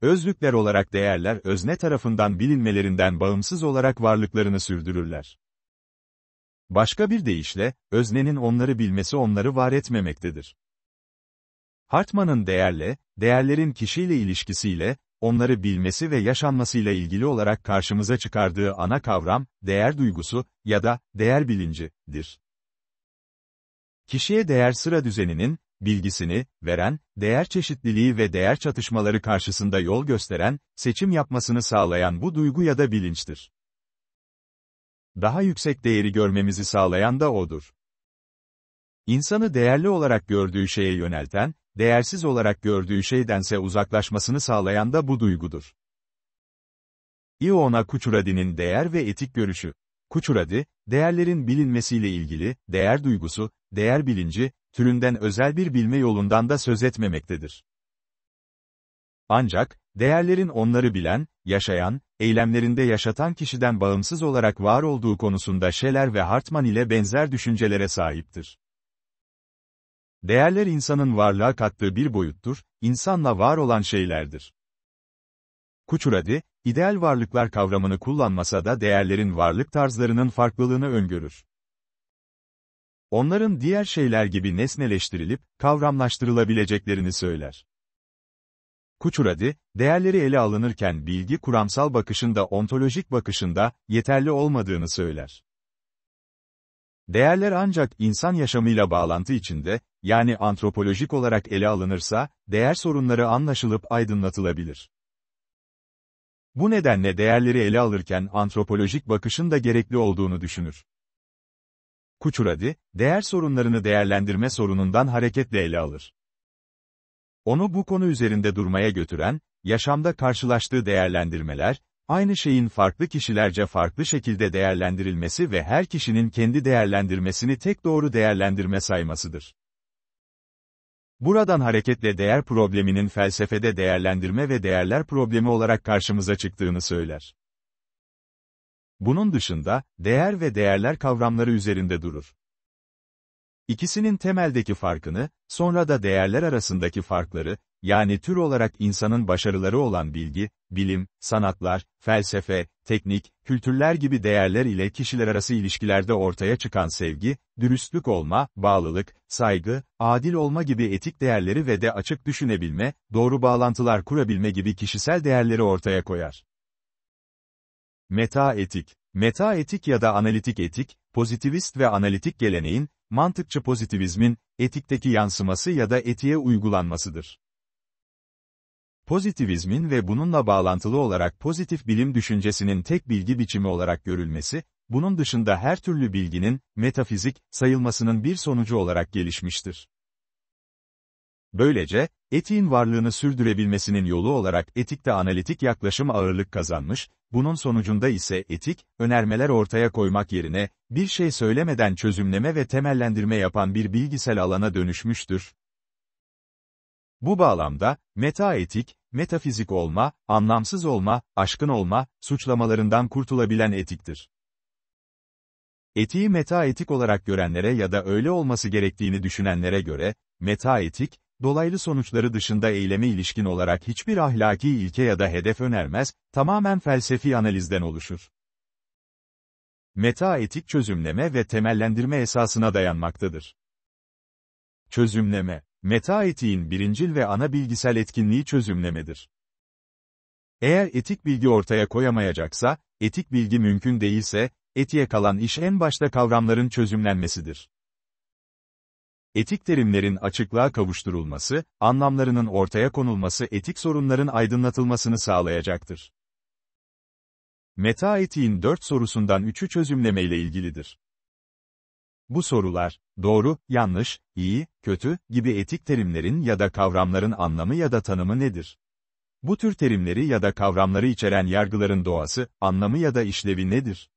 S1: Özlükler olarak değerler özne tarafından bilinmelerinden bağımsız olarak varlıklarını sürdürürler. Başka bir deyişle, öznenin onları bilmesi onları var etmemektedir. Hartman'ın değerle, değerlerin kişiyle ilişkisiyle, onları bilmesi ve yaşanmasıyla ilgili olarak karşımıza çıkardığı ana kavram, değer duygusu ya da değer bilincidir. Kişiye değer sıra düzeninin, bilgisini, veren, değer çeşitliliği ve değer çatışmaları karşısında yol gösteren, seçim yapmasını sağlayan bu duygu ya da bilinçtir. Daha yüksek değeri görmemizi sağlayan da odur. İnsanı değerli olarak gördüğü şeye yönelten, değersiz olarak gördüğü şeydense uzaklaşmasını sağlayan da bu duygudur. Iona Kuçuradi'nin değer ve etik görüşü. Kuçuradi, değerlerin bilinmesiyle ilgili, değer duygusu, değer bilinci, türünden özel bir bilme yolundan da söz etmemektedir. Ancak, değerlerin onları bilen, yaşayan, eylemlerinde yaşatan kişiden bağımsız olarak var olduğu konusunda Scheler ve Hartman ile benzer düşüncelere sahiptir. Değerler insanın varlığa kattığı bir boyuttur, insanla var olan şeylerdir. Kuçuradi, ideal varlıklar kavramını kullanmasa da değerlerin varlık tarzlarının farklılığını öngörür. Onların diğer şeyler gibi nesneleştirilip, kavramlaştırılabileceklerini söyler. Kuçuradi, değerleri ele alınırken bilgi kuramsal bakışında ontolojik bakışında, yeterli olmadığını söyler. Değerler ancak insan yaşamıyla bağlantı içinde, yani antropolojik olarak ele alınırsa, değer sorunları anlaşılıp aydınlatılabilir. Bu nedenle değerleri ele alırken antropolojik bakışın da gerekli olduğunu düşünür. Kuçuradi, değer sorunlarını değerlendirme sorunundan hareketle ele alır. Onu bu konu üzerinde durmaya götüren, yaşamda karşılaştığı değerlendirmeler, Aynı şeyin farklı kişilerce farklı şekilde değerlendirilmesi ve her kişinin kendi değerlendirmesini tek doğru değerlendirme saymasıdır. Buradan hareketle değer probleminin felsefede değerlendirme ve değerler problemi olarak karşımıza çıktığını söyler. Bunun dışında, değer ve değerler kavramları üzerinde durur. İkisinin temeldeki farkını, sonra da değerler arasındaki farkları, yani tür olarak insanın başarıları olan bilgi, bilim, sanatlar, felsefe, teknik, kültürler gibi değerler ile kişiler arası ilişkilerde ortaya çıkan sevgi, dürüstlük olma, bağlılık, saygı, adil olma gibi etik değerleri ve de açık düşünebilme, doğru bağlantılar kurabilme gibi kişisel değerleri ortaya koyar. Metaetik Metaetik ya da analitik etik, pozitivist ve analitik geleneğin, mantıkçı pozitivizmin, etikteki yansıması ya da etiğe uygulanmasıdır. Pozitivizmin ve bununla bağlantılı olarak pozitif bilim düşüncesinin tek bilgi biçimi olarak görülmesi, bunun dışında her türlü bilginin, metafizik, sayılmasının bir sonucu olarak gelişmiştir. Böylece, etiğin varlığını sürdürebilmesinin yolu olarak etikte analitik yaklaşım ağırlık kazanmış, bunun sonucunda ise etik, önermeler ortaya koymak yerine, bir şey söylemeden çözümleme ve temellendirme yapan bir bilgisel alana dönüşmüştür. Bu bağlamda, metaetik, metafizik olma, anlamsız olma, aşkın olma, suçlamalarından kurtulabilen etiktir. Etiği metaetik olarak görenlere ya da öyle olması gerektiğini düşünenlere göre, metaetik, dolaylı sonuçları dışında eyleme ilişkin olarak hiçbir ahlaki ilke ya da hedef önermez, tamamen felsefi analizden oluşur. Metaetik çözümleme ve temellendirme esasına dayanmaktadır. Çözümleme meta etiğin birincil ve ana bilgisel etkinliği çözümlemedir. Eğer etik bilgi ortaya koyamayacaksa, etik bilgi mümkün değilse, etiğe kalan iş en başta kavramların çözümlenmesidir. Etik terimlerin açıklığa kavuşturulması, anlamlarının ortaya konulması etik sorunların aydınlatılmasını sağlayacaktır. Meta etiğin dört sorusundan üçü ile ilgilidir. Bu sorular, doğru, yanlış, iyi, kötü gibi etik terimlerin ya da kavramların anlamı ya da tanımı nedir? Bu tür terimleri ya da kavramları içeren yargıların doğası, anlamı ya da işlevi nedir?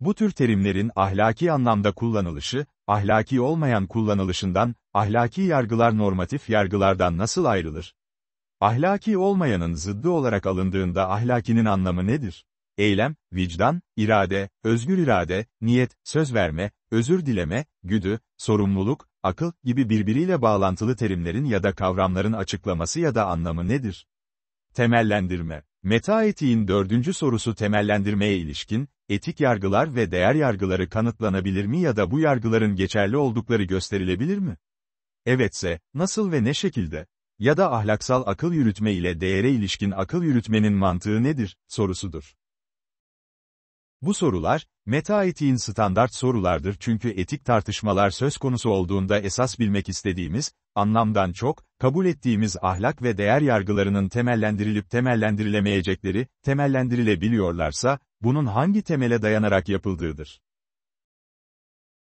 S1: Bu tür terimlerin ahlaki anlamda kullanılışı, ahlaki olmayan kullanılışından, ahlaki yargılar normatif yargılardan nasıl ayrılır? Ahlaki olmayanın zıddı olarak alındığında ahlakinin anlamı nedir? eylem, vicdan, irade, özgür irade, niyet, söz verme, özür dileme, güdü, sorumluluk, akıl gibi birbiriyle bağlantılı terimlerin ya da kavramların açıklaması ya da anlamı nedir? Temellendirme Meta etiğin dördüncü sorusu temellendirmeye ilişkin, etik yargılar ve değer yargıları kanıtlanabilir mi ya da bu yargıların geçerli oldukları gösterilebilir mi? Evetse, nasıl ve ne şekilde? Ya da ahlaksal akıl yürütme ile değere ilişkin akıl yürütmenin mantığı nedir, sorusudur. Bu sorular, metaetiğin standart sorulardır çünkü etik tartışmalar söz konusu olduğunda esas bilmek istediğimiz, anlamdan çok, kabul ettiğimiz ahlak ve değer yargılarının temellendirilip temellendirilemeyecekleri, temellendirilebiliyorlarsa, bunun hangi temele dayanarak yapıldığıdır.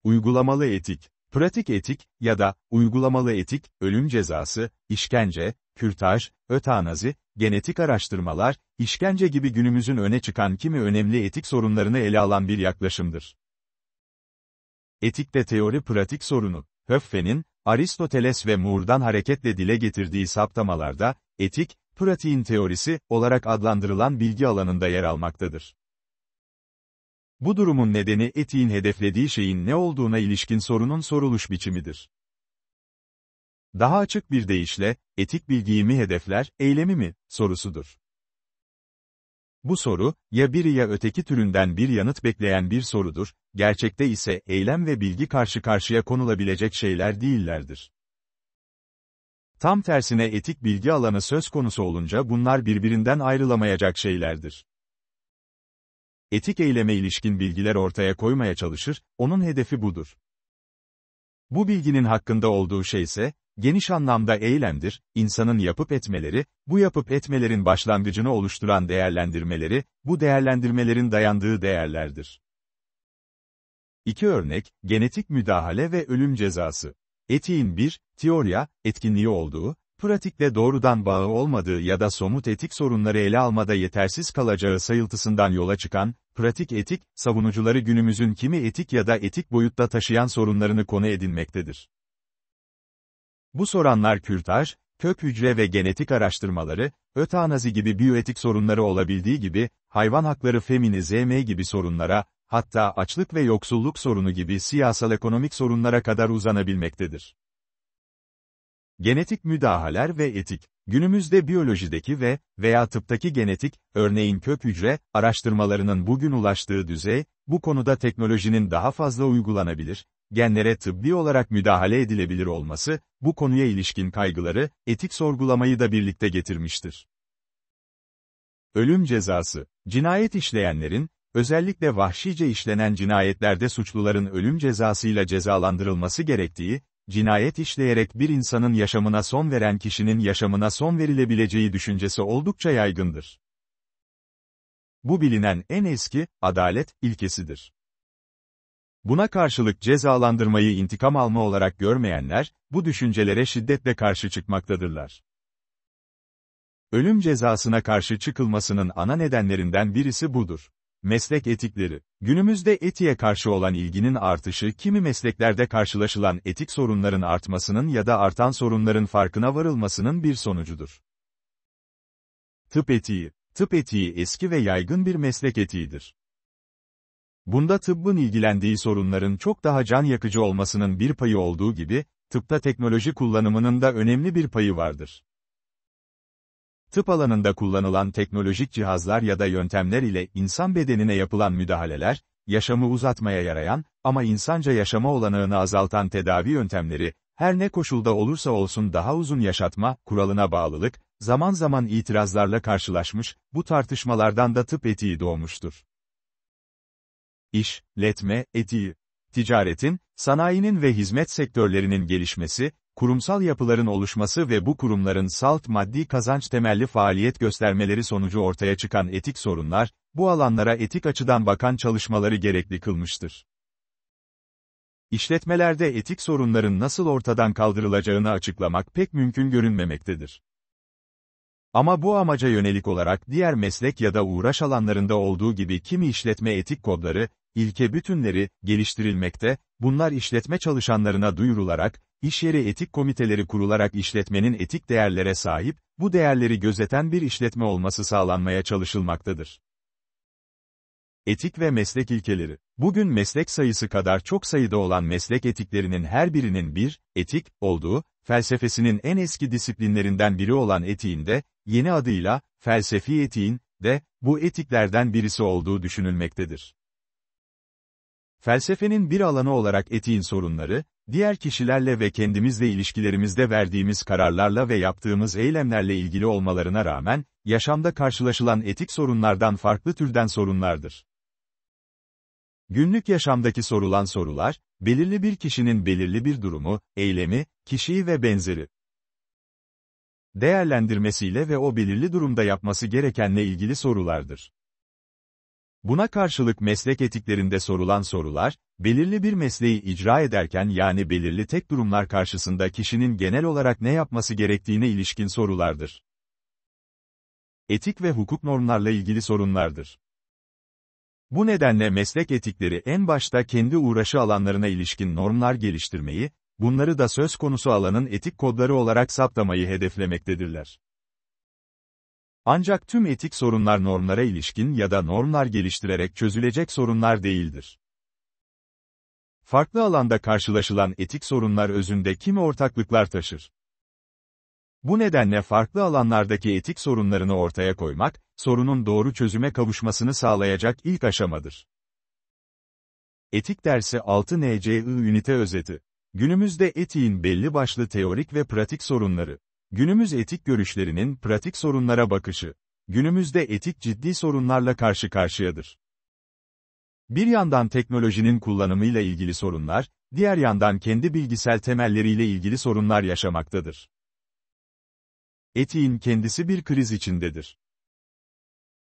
S1: Uygulamalı etik Pratik etik ya da uygulamalı etik, ölüm cezası, işkence, kürtaj, ötanazi, genetik araştırmalar, işkence gibi günümüzün öne çıkan kimi önemli etik sorunlarını ele alan bir yaklaşımdır. Etikte teori pratik sorunu, Höffe'nin, Aristoteles ve Moore'dan hareketle dile getirdiği saptamalarda, etik, pratiğin teorisi olarak adlandırılan bilgi alanında yer almaktadır. Bu durumun nedeni etiğin hedeflediği şeyin ne olduğuna ilişkin sorunun soruluş biçimidir daha açık bir deyişle, etik bilgiyi mi hedefler, eylemi mi, sorusudur. Bu soru, ya biri ya öteki türünden bir yanıt bekleyen bir sorudur, gerçekte ise eylem ve bilgi karşı karşıya konulabilecek şeyler değillerdir. Tam tersine etik bilgi alanı söz konusu olunca bunlar birbirinden ayrılamayacak şeylerdir. Etik eyleme ilişkin bilgiler ortaya koymaya çalışır, onun hedefi budur. Bu bilginin hakkında olduğu şey ise, geniş anlamda eylemdir, insanın yapıp etmeleri, bu yapıp etmelerin başlangıcını oluşturan değerlendirmeleri, bu değerlendirmelerin dayandığı değerlerdir. İki örnek, genetik müdahale ve ölüm cezası. Etiğin bir, teoriya, etkinliği olduğu, pratikle doğrudan bağı olmadığı ya da somut etik sorunları ele almada yetersiz kalacağı sayıltısından yola çıkan, pratik etik, savunucuları günümüzün kimi etik ya da etik boyutta taşıyan sorunlarını konu edinmektedir. Bu soranlar kürtaj, kök hücre ve genetik araştırmaları, ötanazi gibi biyoetik sorunları olabildiği gibi, hayvan hakları feminizm gibi sorunlara, hatta açlık ve yoksulluk sorunu gibi siyasal ekonomik sorunlara kadar uzanabilmektedir. Genetik müdahaleler ve etik, günümüzde biyolojideki ve veya tıptaki genetik, örneğin kök hücre, araştırmalarının bugün ulaştığı düzey, bu konuda teknolojinin daha fazla uygulanabilir, genlere tıbbi olarak müdahale edilebilir olması, bu konuya ilişkin kaygıları, etik sorgulamayı da birlikte getirmiştir. Ölüm cezası, cinayet işleyenlerin, özellikle vahşice işlenen cinayetlerde suçluların ölüm cezasıyla cezalandırılması gerektiği, cinayet işleyerek bir insanın yaşamına son veren kişinin yaşamına son verilebileceği düşüncesi oldukça yaygındır. Bu bilinen en eski, adalet, ilkesidir. Buna karşılık cezalandırmayı intikam alma olarak görmeyenler, bu düşüncelere şiddetle karşı çıkmaktadırlar. Ölüm cezasına karşı çıkılmasının ana nedenlerinden birisi budur. Meslek etikleri. Günümüzde etiğe karşı olan ilginin artışı kimi mesleklerde karşılaşılan etik sorunların artmasının ya da artan sorunların farkına varılmasının bir sonucudur. Tıp etiği. Tıp etiği eski ve yaygın bir meslek etiğidir. Bunda tıbbın ilgilendiği sorunların çok daha can yakıcı olmasının bir payı olduğu gibi, tıpta teknoloji kullanımının da önemli bir payı vardır. Tıp alanında kullanılan teknolojik cihazlar ya da yöntemler ile insan bedenine yapılan müdahaleler, yaşamı uzatmaya yarayan ama insanca yaşama olanağını azaltan tedavi yöntemleri, her ne koşulda olursa olsun daha uzun yaşatma, kuralına bağlılık, zaman zaman itirazlarla karşılaşmış, bu tartışmalardan da tıp etiği doğmuştur işletme, etiği, ticaretin, sanayinin ve hizmet sektörlerinin gelişmesi, kurumsal yapıların oluşması ve bu kurumların salt maddi kazanç temelli faaliyet göstermeleri sonucu ortaya çıkan etik sorunlar, bu alanlara etik açıdan bakan çalışmaları gerekli kılmıştır. İşletmelerde etik sorunların nasıl ortadan kaldırılacağını açıklamak pek mümkün görünmemektedir. Ama bu amaca yönelik olarak diğer meslek ya da uğraş alanlarında olduğu gibi kimi işletme etik kodları, ilke bütünleri, geliştirilmekte, bunlar işletme çalışanlarına duyurularak, iş yeri etik komiteleri kurularak işletmenin etik değerlere sahip, bu değerleri gözeten bir işletme olması sağlanmaya çalışılmaktadır. Etik ve meslek ilkeleri. Bugün meslek sayısı kadar çok sayıda olan meslek etiklerinin her birinin bir, etik, olduğu, felsefesinin en eski disiplinlerinden biri olan etiğin de, yeni adıyla, felsefi etiğin, de, bu etiklerden birisi olduğu düşünülmektedir. Felsefenin bir alanı olarak etiğin sorunları, diğer kişilerle ve kendimizle ilişkilerimizde verdiğimiz kararlarla ve yaptığımız eylemlerle ilgili olmalarına rağmen, yaşamda karşılaşılan etik sorunlardan farklı türden sorunlardır. Günlük yaşamdaki sorulan sorular, belirli bir kişinin belirli bir durumu, eylemi, kişiyi ve benzeri değerlendirmesiyle ve o belirli durumda yapması gerekenle ilgili sorulardır. Buna karşılık meslek etiklerinde sorulan sorular, belirli bir mesleği icra ederken yani belirli tek durumlar karşısında kişinin genel olarak ne yapması gerektiğine ilişkin sorulardır. Etik ve hukuk normlarla ilgili sorunlardır. Bu nedenle meslek etikleri en başta kendi uğraşı alanlarına ilişkin normlar geliştirmeyi, bunları da söz konusu alanın etik kodları olarak saptamayı hedeflemektedirler. Ancak tüm etik sorunlar normlara ilişkin ya da normlar geliştirerek çözülecek sorunlar değildir. Farklı alanda karşılaşılan etik sorunlar özünde kimi ortaklıklar taşır. Bu nedenle farklı alanlardaki etik sorunlarını ortaya koymak, sorunun doğru çözüme kavuşmasını sağlayacak ilk aşamadır. Etik dersi 6 NCI ünite özeti. Günümüzde etiğin belli başlı teorik ve pratik sorunları, Günümüz etik görüşlerinin pratik sorunlara bakışı. Günümüzde etik ciddi sorunlarla karşı karşıyadır. Bir yandan teknolojinin kullanımıyla ilgili sorunlar, diğer yandan kendi bilgisel temelleriyle ilgili sorunlar yaşamaktadır. Etiğin kendisi bir kriz içindedir.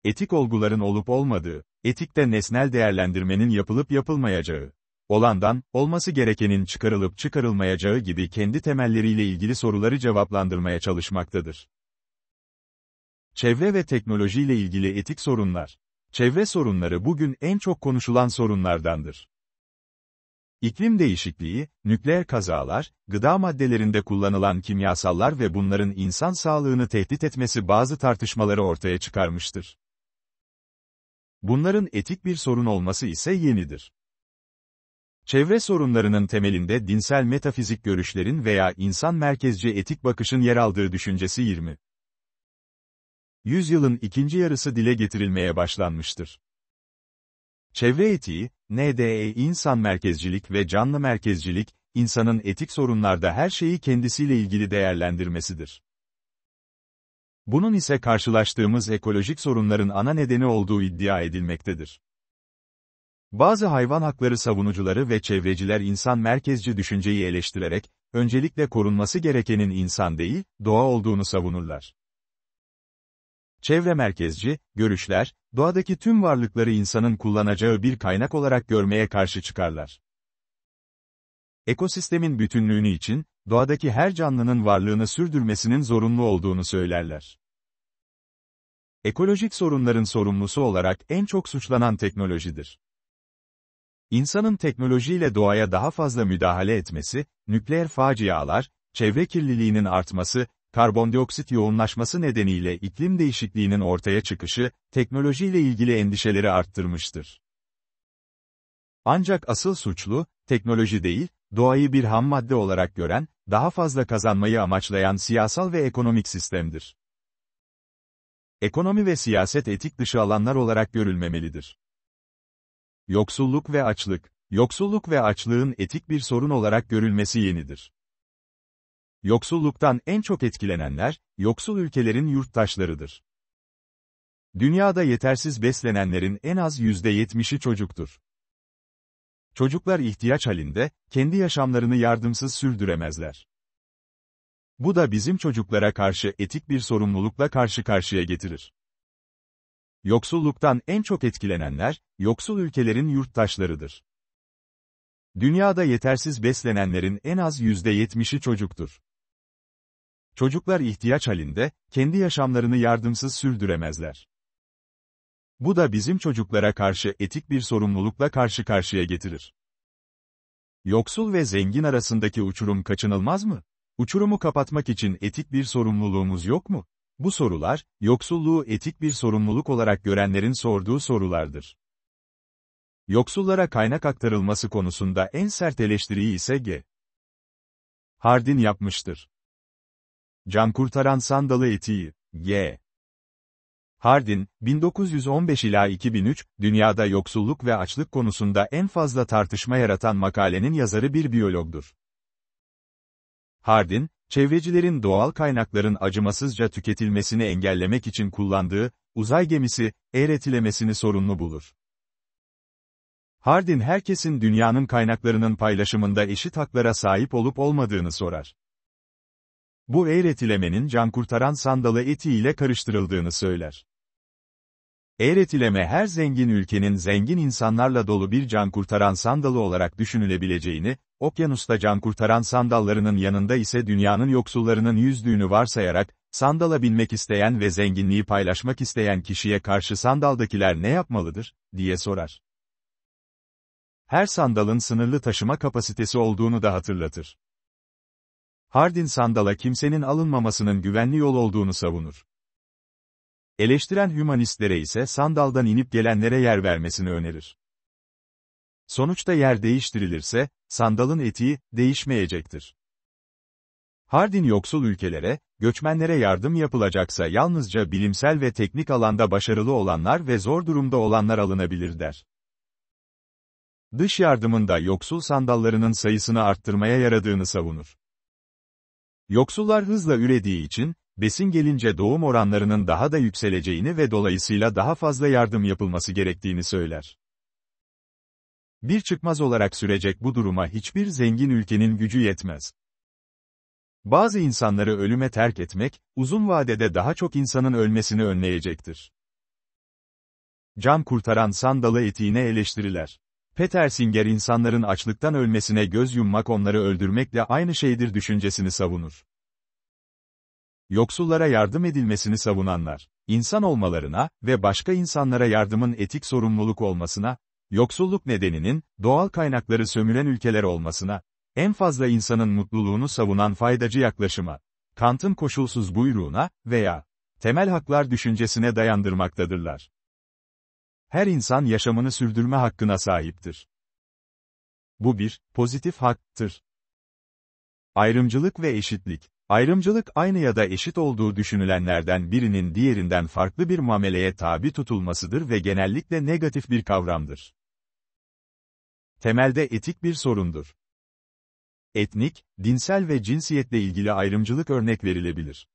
S1: Etik olguların olup olmadığı, etikte nesnel değerlendirmenin yapılıp yapılmayacağı, olandan, olması gerekenin çıkarılıp çıkarılmayacağı gibi kendi temelleriyle ilgili soruları cevaplandırmaya çalışmaktadır. Çevre ve teknolojiyle ilgili etik sorunlar. Çevre sorunları bugün en çok konuşulan sorunlardandır. İklim değişikliği, nükleer kazalar, gıda maddelerinde kullanılan kimyasallar ve bunların insan sağlığını tehdit etmesi bazı tartışmaları ortaya çıkarmıştır. Bunların etik bir sorun olması ise yenidir. Çevre sorunlarının temelinde dinsel metafizik görüşlerin veya insan merkezci etik bakışın yer aldığı düşüncesi 20. Yüzyılın ikinci yarısı dile getirilmeye başlanmıştır. Çevre etiği, NDE insan merkezcilik ve canlı merkezcilik, insanın etik sorunlarda her şeyi kendisiyle ilgili değerlendirmesidir. Bunun ise karşılaştığımız ekolojik sorunların ana nedeni olduğu iddia edilmektedir. Bazı hayvan hakları savunucuları ve çevreciler insan merkezci düşünceyi eleştirerek, öncelikle korunması gerekenin insan değil, doğa olduğunu savunurlar. Çevre merkezci, görüşler, doğadaki tüm varlıkları insanın kullanacağı bir kaynak olarak görmeye karşı çıkarlar. Ekosistemin bütünlüğünü için, doğadaki her canlının varlığını sürdürmesinin zorunlu olduğunu söylerler. Ekolojik sorunların sorumlusu olarak en çok suçlanan teknolojidir. İnsanın teknolojiyle doğaya daha fazla müdahale etmesi, nükleer facialar, çevre kirliliğinin artması, karbondioksit yoğunlaşması nedeniyle iklim değişikliğinin ortaya çıkışı, teknolojiyle ilgili endişeleri arttırmıştır. Ancak asıl suçlu, teknoloji değil, doğayı bir ham madde olarak gören, daha fazla kazanmayı amaçlayan siyasal ve ekonomik sistemdir. Ekonomi ve siyaset etik dışı alanlar olarak görülmemelidir. Yoksulluk ve açlık, yoksulluk ve açlığın etik bir sorun olarak görülmesi yenidir. Yoksulluktan en çok etkilenenler, yoksul ülkelerin yurttaşlarıdır. Dünyada yetersiz beslenenlerin en az %70'i çocuktur. Çocuklar ihtiyaç halinde, kendi yaşamlarını yardımsız sürdüremezler. Bu da bizim çocuklara karşı etik bir sorumlulukla karşı karşıya getirir. Yoksulluktan en çok etkilenenler, yoksul ülkelerin yurttaşlarıdır. Dünyada yetersiz beslenenlerin en az %70'i çocuktur. Çocuklar ihtiyaç halinde, kendi yaşamlarını yardımsız sürdüremezler. Bu da bizim çocuklara karşı etik bir sorumlulukla karşı karşıya getirir. Yoksul ve zengin arasındaki uçurum kaçınılmaz mı? Uçurumu kapatmak için etik bir sorumluluğumuz yok mu? Bu sorular, yoksulluğu etik bir sorumluluk olarak görenlerin sorduğu sorulardır. Yoksullara kaynak aktarılması konusunda en sert eleştiriyi ise G. Hardin yapmıştır. Can kurtaran sandalı etiği, G. Hardin, 1915 ila 2003, dünyada yoksulluk ve açlık konusunda en fazla tartışma yaratan makalenin yazarı bir biyologdur. Hardin, çevrecilerin doğal kaynakların acımasızca tüketilmesini engellemek için kullandığı, uzay gemisi, eğretilemesini sorunlu bulur. Hardin herkesin dünyanın kaynaklarının paylaşımında eşit haklara sahip olup olmadığını sorar. Bu eğretilemenin can kurtaran sandalı etiyle karıştırıldığını söyler. Eğretileme her zengin ülkenin zengin insanlarla dolu bir can kurtaran sandalı olarak düşünülebileceğini, Okyanusta can kurtaran sandallarının yanında ise dünyanın yoksullarının yüzdüğünü varsayarak, sandala binmek isteyen ve zenginliği paylaşmak isteyen kişiye karşı sandaldakiler ne yapmalıdır, diye sorar. Her sandalın sınırlı taşıma kapasitesi olduğunu da hatırlatır. Hardin sandala kimsenin alınmamasının güvenli yol olduğunu savunur. Eleştiren hümanistlere ise sandaldan inip gelenlere yer vermesini önerir. Sonuçta yer değiştirilirse, sandalın etiği, değişmeyecektir. Hardin yoksul ülkelere, göçmenlere yardım yapılacaksa yalnızca bilimsel ve teknik alanda başarılı olanlar ve zor durumda olanlar alınabilir der. Dış yardımında yoksul sandallarının sayısını arttırmaya yaradığını savunur. Yoksullar hızla ürediği için, besin gelince doğum oranlarının daha da yükseleceğini ve dolayısıyla daha fazla yardım yapılması gerektiğini söyler. Bir çıkmaz olarak sürecek bu duruma hiçbir zengin ülkenin gücü yetmez. Bazı insanları ölüme terk etmek, uzun vadede daha çok insanın ölmesini önleyecektir. Can kurtaran sandalı etiğine eleştiriler. Peter Singer insanların açlıktan ölmesine göz yummak onları öldürmekle aynı şeydir düşüncesini savunur. Yoksullara yardım edilmesini savunanlar, insan olmalarına ve başka insanlara yardımın etik sorumluluk olmasına, yoksulluk nedeninin, doğal kaynakları sömüren ülkeler olmasına, en fazla insanın mutluluğunu savunan faydacı yaklaşıma, Kant'ın koşulsuz buyruğuna veya temel haklar düşüncesine dayandırmaktadırlar. Her insan yaşamını sürdürme hakkına sahiptir. Bu bir pozitif haktır. Ayrımcılık ve eşitlik. Ayrımcılık aynı ya da eşit olduğu düşünülenlerden birinin diğerinden farklı bir muameleye tabi tutulmasıdır ve genellikle negatif bir kavramdır temelde etik bir sorundur. Etnik, dinsel ve cinsiyetle ilgili ayrımcılık örnek verilebilir.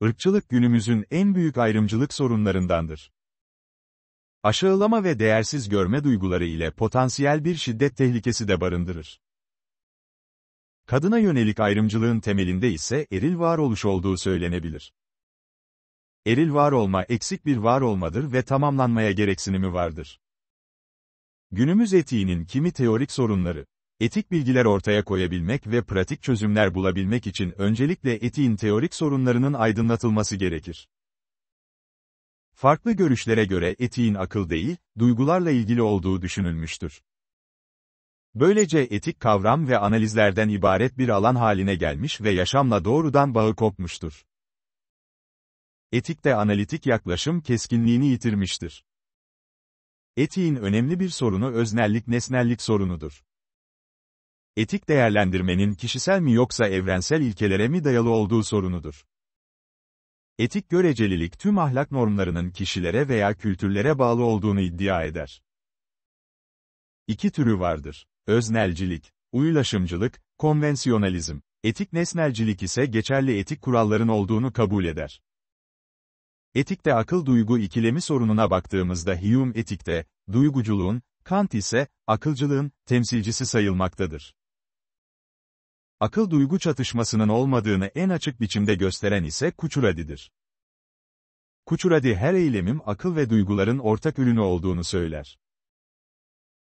S1: Irkçılık günümüzün en büyük ayrımcılık sorunlarındandır. Aşağılama ve değersiz görme duyguları ile potansiyel bir şiddet tehlikesi de barındırır. Kadına yönelik ayrımcılığın temelinde ise eril varoluş olduğu söylenebilir. Eril var olma eksik bir var olmadır ve tamamlanmaya gereksinimi vardır. Günümüz etiğinin kimi teorik sorunları, etik bilgiler ortaya koyabilmek ve pratik çözümler bulabilmek için öncelikle etiğin teorik sorunlarının aydınlatılması gerekir. Farklı görüşlere göre etiğin akıl değil, duygularla ilgili olduğu düşünülmüştür. Böylece etik kavram ve analizlerden ibaret bir alan haline gelmiş ve yaşamla doğrudan bağı kopmuştur. Etikte analitik yaklaşım keskinliğini yitirmiştir. Etiğin önemli bir sorunu öznellik-nesnellik sorunudur. Etik değerlendirmenin kişisel mi yoksa evrensel ilkelere mi dayalı olduğu sorunudur. Etik görecelilik tüm ahlak normlarının kişilere veya kültürlere bağlı olduğunu iddia eder. İki türü vardır. Öznelcilik, uyulaşımcılık, konvensiyonalizm. Etik nesnelcilik ise geçerli etik kuralların olduğunu kabul eder. Etikte akıl-duygu ikilemi sorununa baktığımızda Hume etikte, duyguculuğun, Kant ise, akılcılığın, temsilcisi sayılmaktadır. Akıl-duygu çatışmasının olmadığını en açık biçimde gösteren ise Kuçuradi'dir. Kuçuradi her eylemim akıl ve duyguların ortak ürünü olduğunu söyler.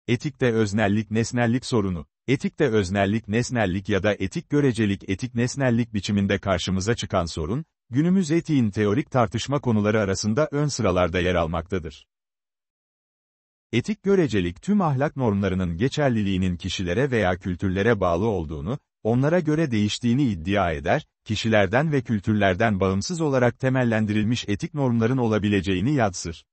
S1: Etikte öznellik-nesnellik sorunu, etikte öznellik-nesnellik ya da etik görecelik-etik nesnellik biçiminde karşımıza çıkan sorun, günümüz etiğin teorik tartışma konuları arasında ön sıralarda yer almaktadır. Etik görecelik tüm ahlak normlarının geçerliliğinin kişilere veya kültürlere bağlı olduğunu, onlara göre değiştiğini iddia eder, kişilerden ve kültürlerden bağımsız olarak temellendirilmiş etik normların olabileceğini yadsır.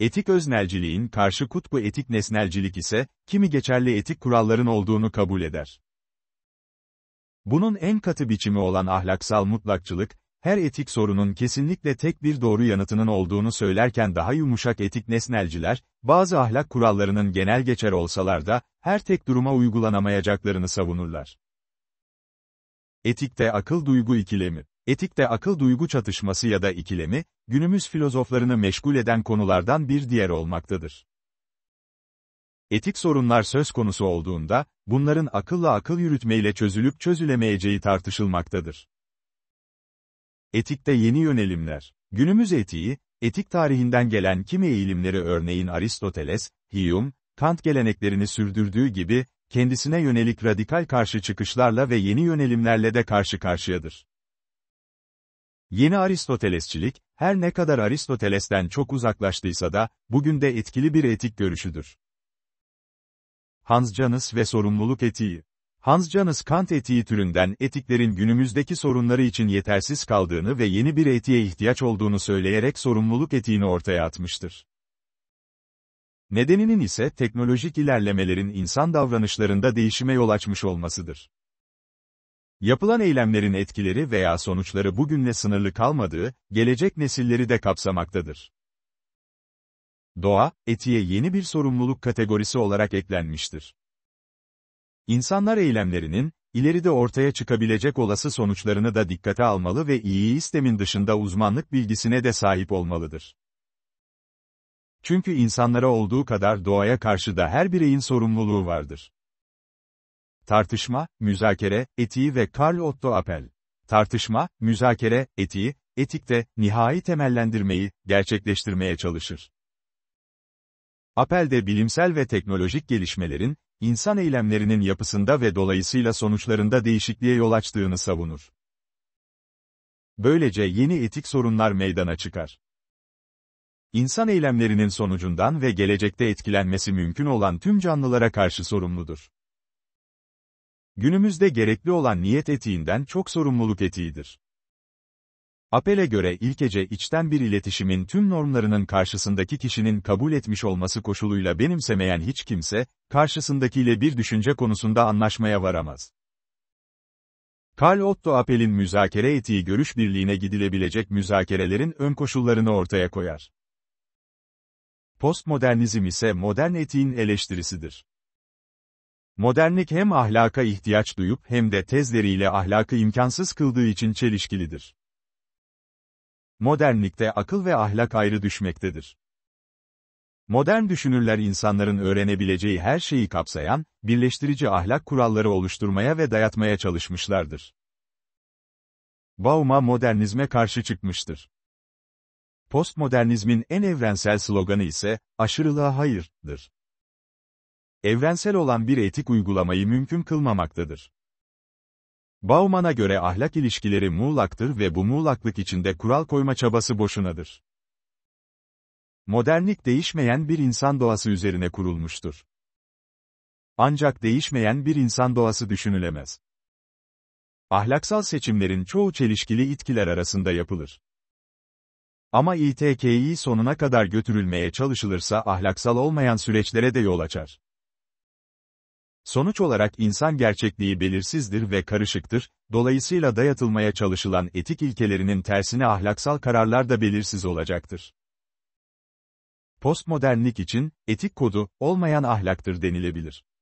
S1: Etik öznelciliğin karşı kutbu etik nesnelcilik ise, kimi geçerli etik kuralların olduğunu kabul eder. Bunun en katı biçimi olan ahlaksal mutlakçılık, her etik sorunun kesinlikle tek bir doğru yanıtının olduğunu söylerken daha yumuşak etik nesnelciler, bazı ahlak kurallarının genel geçer olsalar da, her tek duruma uygulanamayacaklarını savunurlar. Etikte akıl-duygu ikilemi Etikte akıl-duygu çatışması ya da ikilemi, günümüz filozoflarını meşgul eden konulardan bir diğer olmaktadır. Etik sorunlar söz konusu olduğunda, bunların akılla akıl yürütmeyle çözülüp çözülemeyeceği tartışılmaktadır. Etikte yeni yönelimler. Günümüz etiği, etik tarihinden gelen kimi eğilimleri örneğin Aristoteles, Hume, Kant geleneklerini sürdürdüğü gibi, kendisine yönelik radikal karşı çıkışlarla ve yeni yönelimlerle de karşı karşıyadır. Yeni Aristotelesçilik, her ne kadar Aristoteles'ten çok uzaklaştıysa da, bugün de etkili bir etik görüşüdür. Hans Janus ve sorumluluk etiği. Hans Janus Kant etiği türünden etiklerin günümüzdeki sorunları için yetersiz kaldığını ve yeni bir etiğe ihtiyaç olduğunu söyleyerek sorumluluk etiğini ortaya atmıştır. Nedeninin ise teknolojik ilerlemelerin insan davranışlarında değişime yol açmış olmasıdır. Yapılan eylemlerin etkileri veya sonuçları bugünle sınırlı kalmadığı, gelecek nesilleri de kapsamaktadır. Doğa, etiğe yeni bir sorumluluk kategorisi olarak eklenmiştir. İnsanlar eylemlerinin, ileride ortaya çıkabilecek olası sonuçlarını da dikkate almalı ve iyi istemin dışında uzmanlık bilgisine de sahip olmalıdır. Çünkü insanlara olduğu kadar doğaya karşı da her bireyin sorumluluğu vardır. Tartışma, müzakere, etiği ve Karl Otto Appel. Tartışma, müzakere, etiği, etikte, nihai temellendirmeyi, gerçekleştirmeye çalışır. Appel'de bilimsel ve teknolojik gelişmelerin, insan eylemlerinin yapısında ve dolayısıyla sonuçlarında değişikliğe yol açtığını savunur. Böylece yeni etik sorunlar meydana çıkar. İnsan eylemlerinin sonucundan ve gelecekte etkilenmesi mümkün olan tüm canlılara karşı sorumludur. Günümüzde gerekli olan niyet etiğinden çok sorumluluk etiğidir. Apel'e göre ilkece içten bir iletişimin tüm normlarının karşısındaki kişinin kabul etmiş olması koşuluyla benimsemeyen hiç kimse, karşısındakiyle bir düşünce konusunda anlaşmaya varamaz. Karl Otto Apel'in müzakere etiği görüş birliğine gidilebilecek müzakerelerin ön koşullarını ortaya koyar. Postmodernizm ise modern etiğin eleştirisidir. Modernlik hem ahlaka ihtiyaç duyup hem de tezleriyle ahlakı imkansız kıldığı için çelişkilidir modernlikte akıl ve ahlak ayrı düşmektedir. Modern düşünürler insanların öğrenebileceği her şeyi kapsayan, birleştirici ahlak kuralları oluşturmaya ve dayatmaya çalışmışlardır. Bauma modernizme karşı çıkmıştır. Postmodernizmin en evrensel sloganı ise, aşırılığa hayırdır. Evrensel olan bir etik uygulamayı mümkün kılmamaktadır. Bauman'a göre ahlak ilişkileri muğlaktır ve bu muğlaklık içinde kural koyma çabası boşunadır. Modernlik değişmeyen bir insan doğası üzerine kurulmuştur. Ancak değişmeyen bir insan doğası düşünülemez. Ahlaksal seçimlerin çoğu çelişkili itkiler arasında yapılır. Ama İTK'yi sonuna kadar götürülmeye çalışılırsa ahlaksal olmayan süreçlere de yol açar. Sonuç olarak insan gerçekliği belirsizdir ve karışıktır, dolayısıyla dayatılmaya çalışılan etik ilkelerinin tersine ahlaksal kararlar da belirsiz olacaktır. Postmodernlik için, etik kodu, olmayan ahlaktır denilebilir.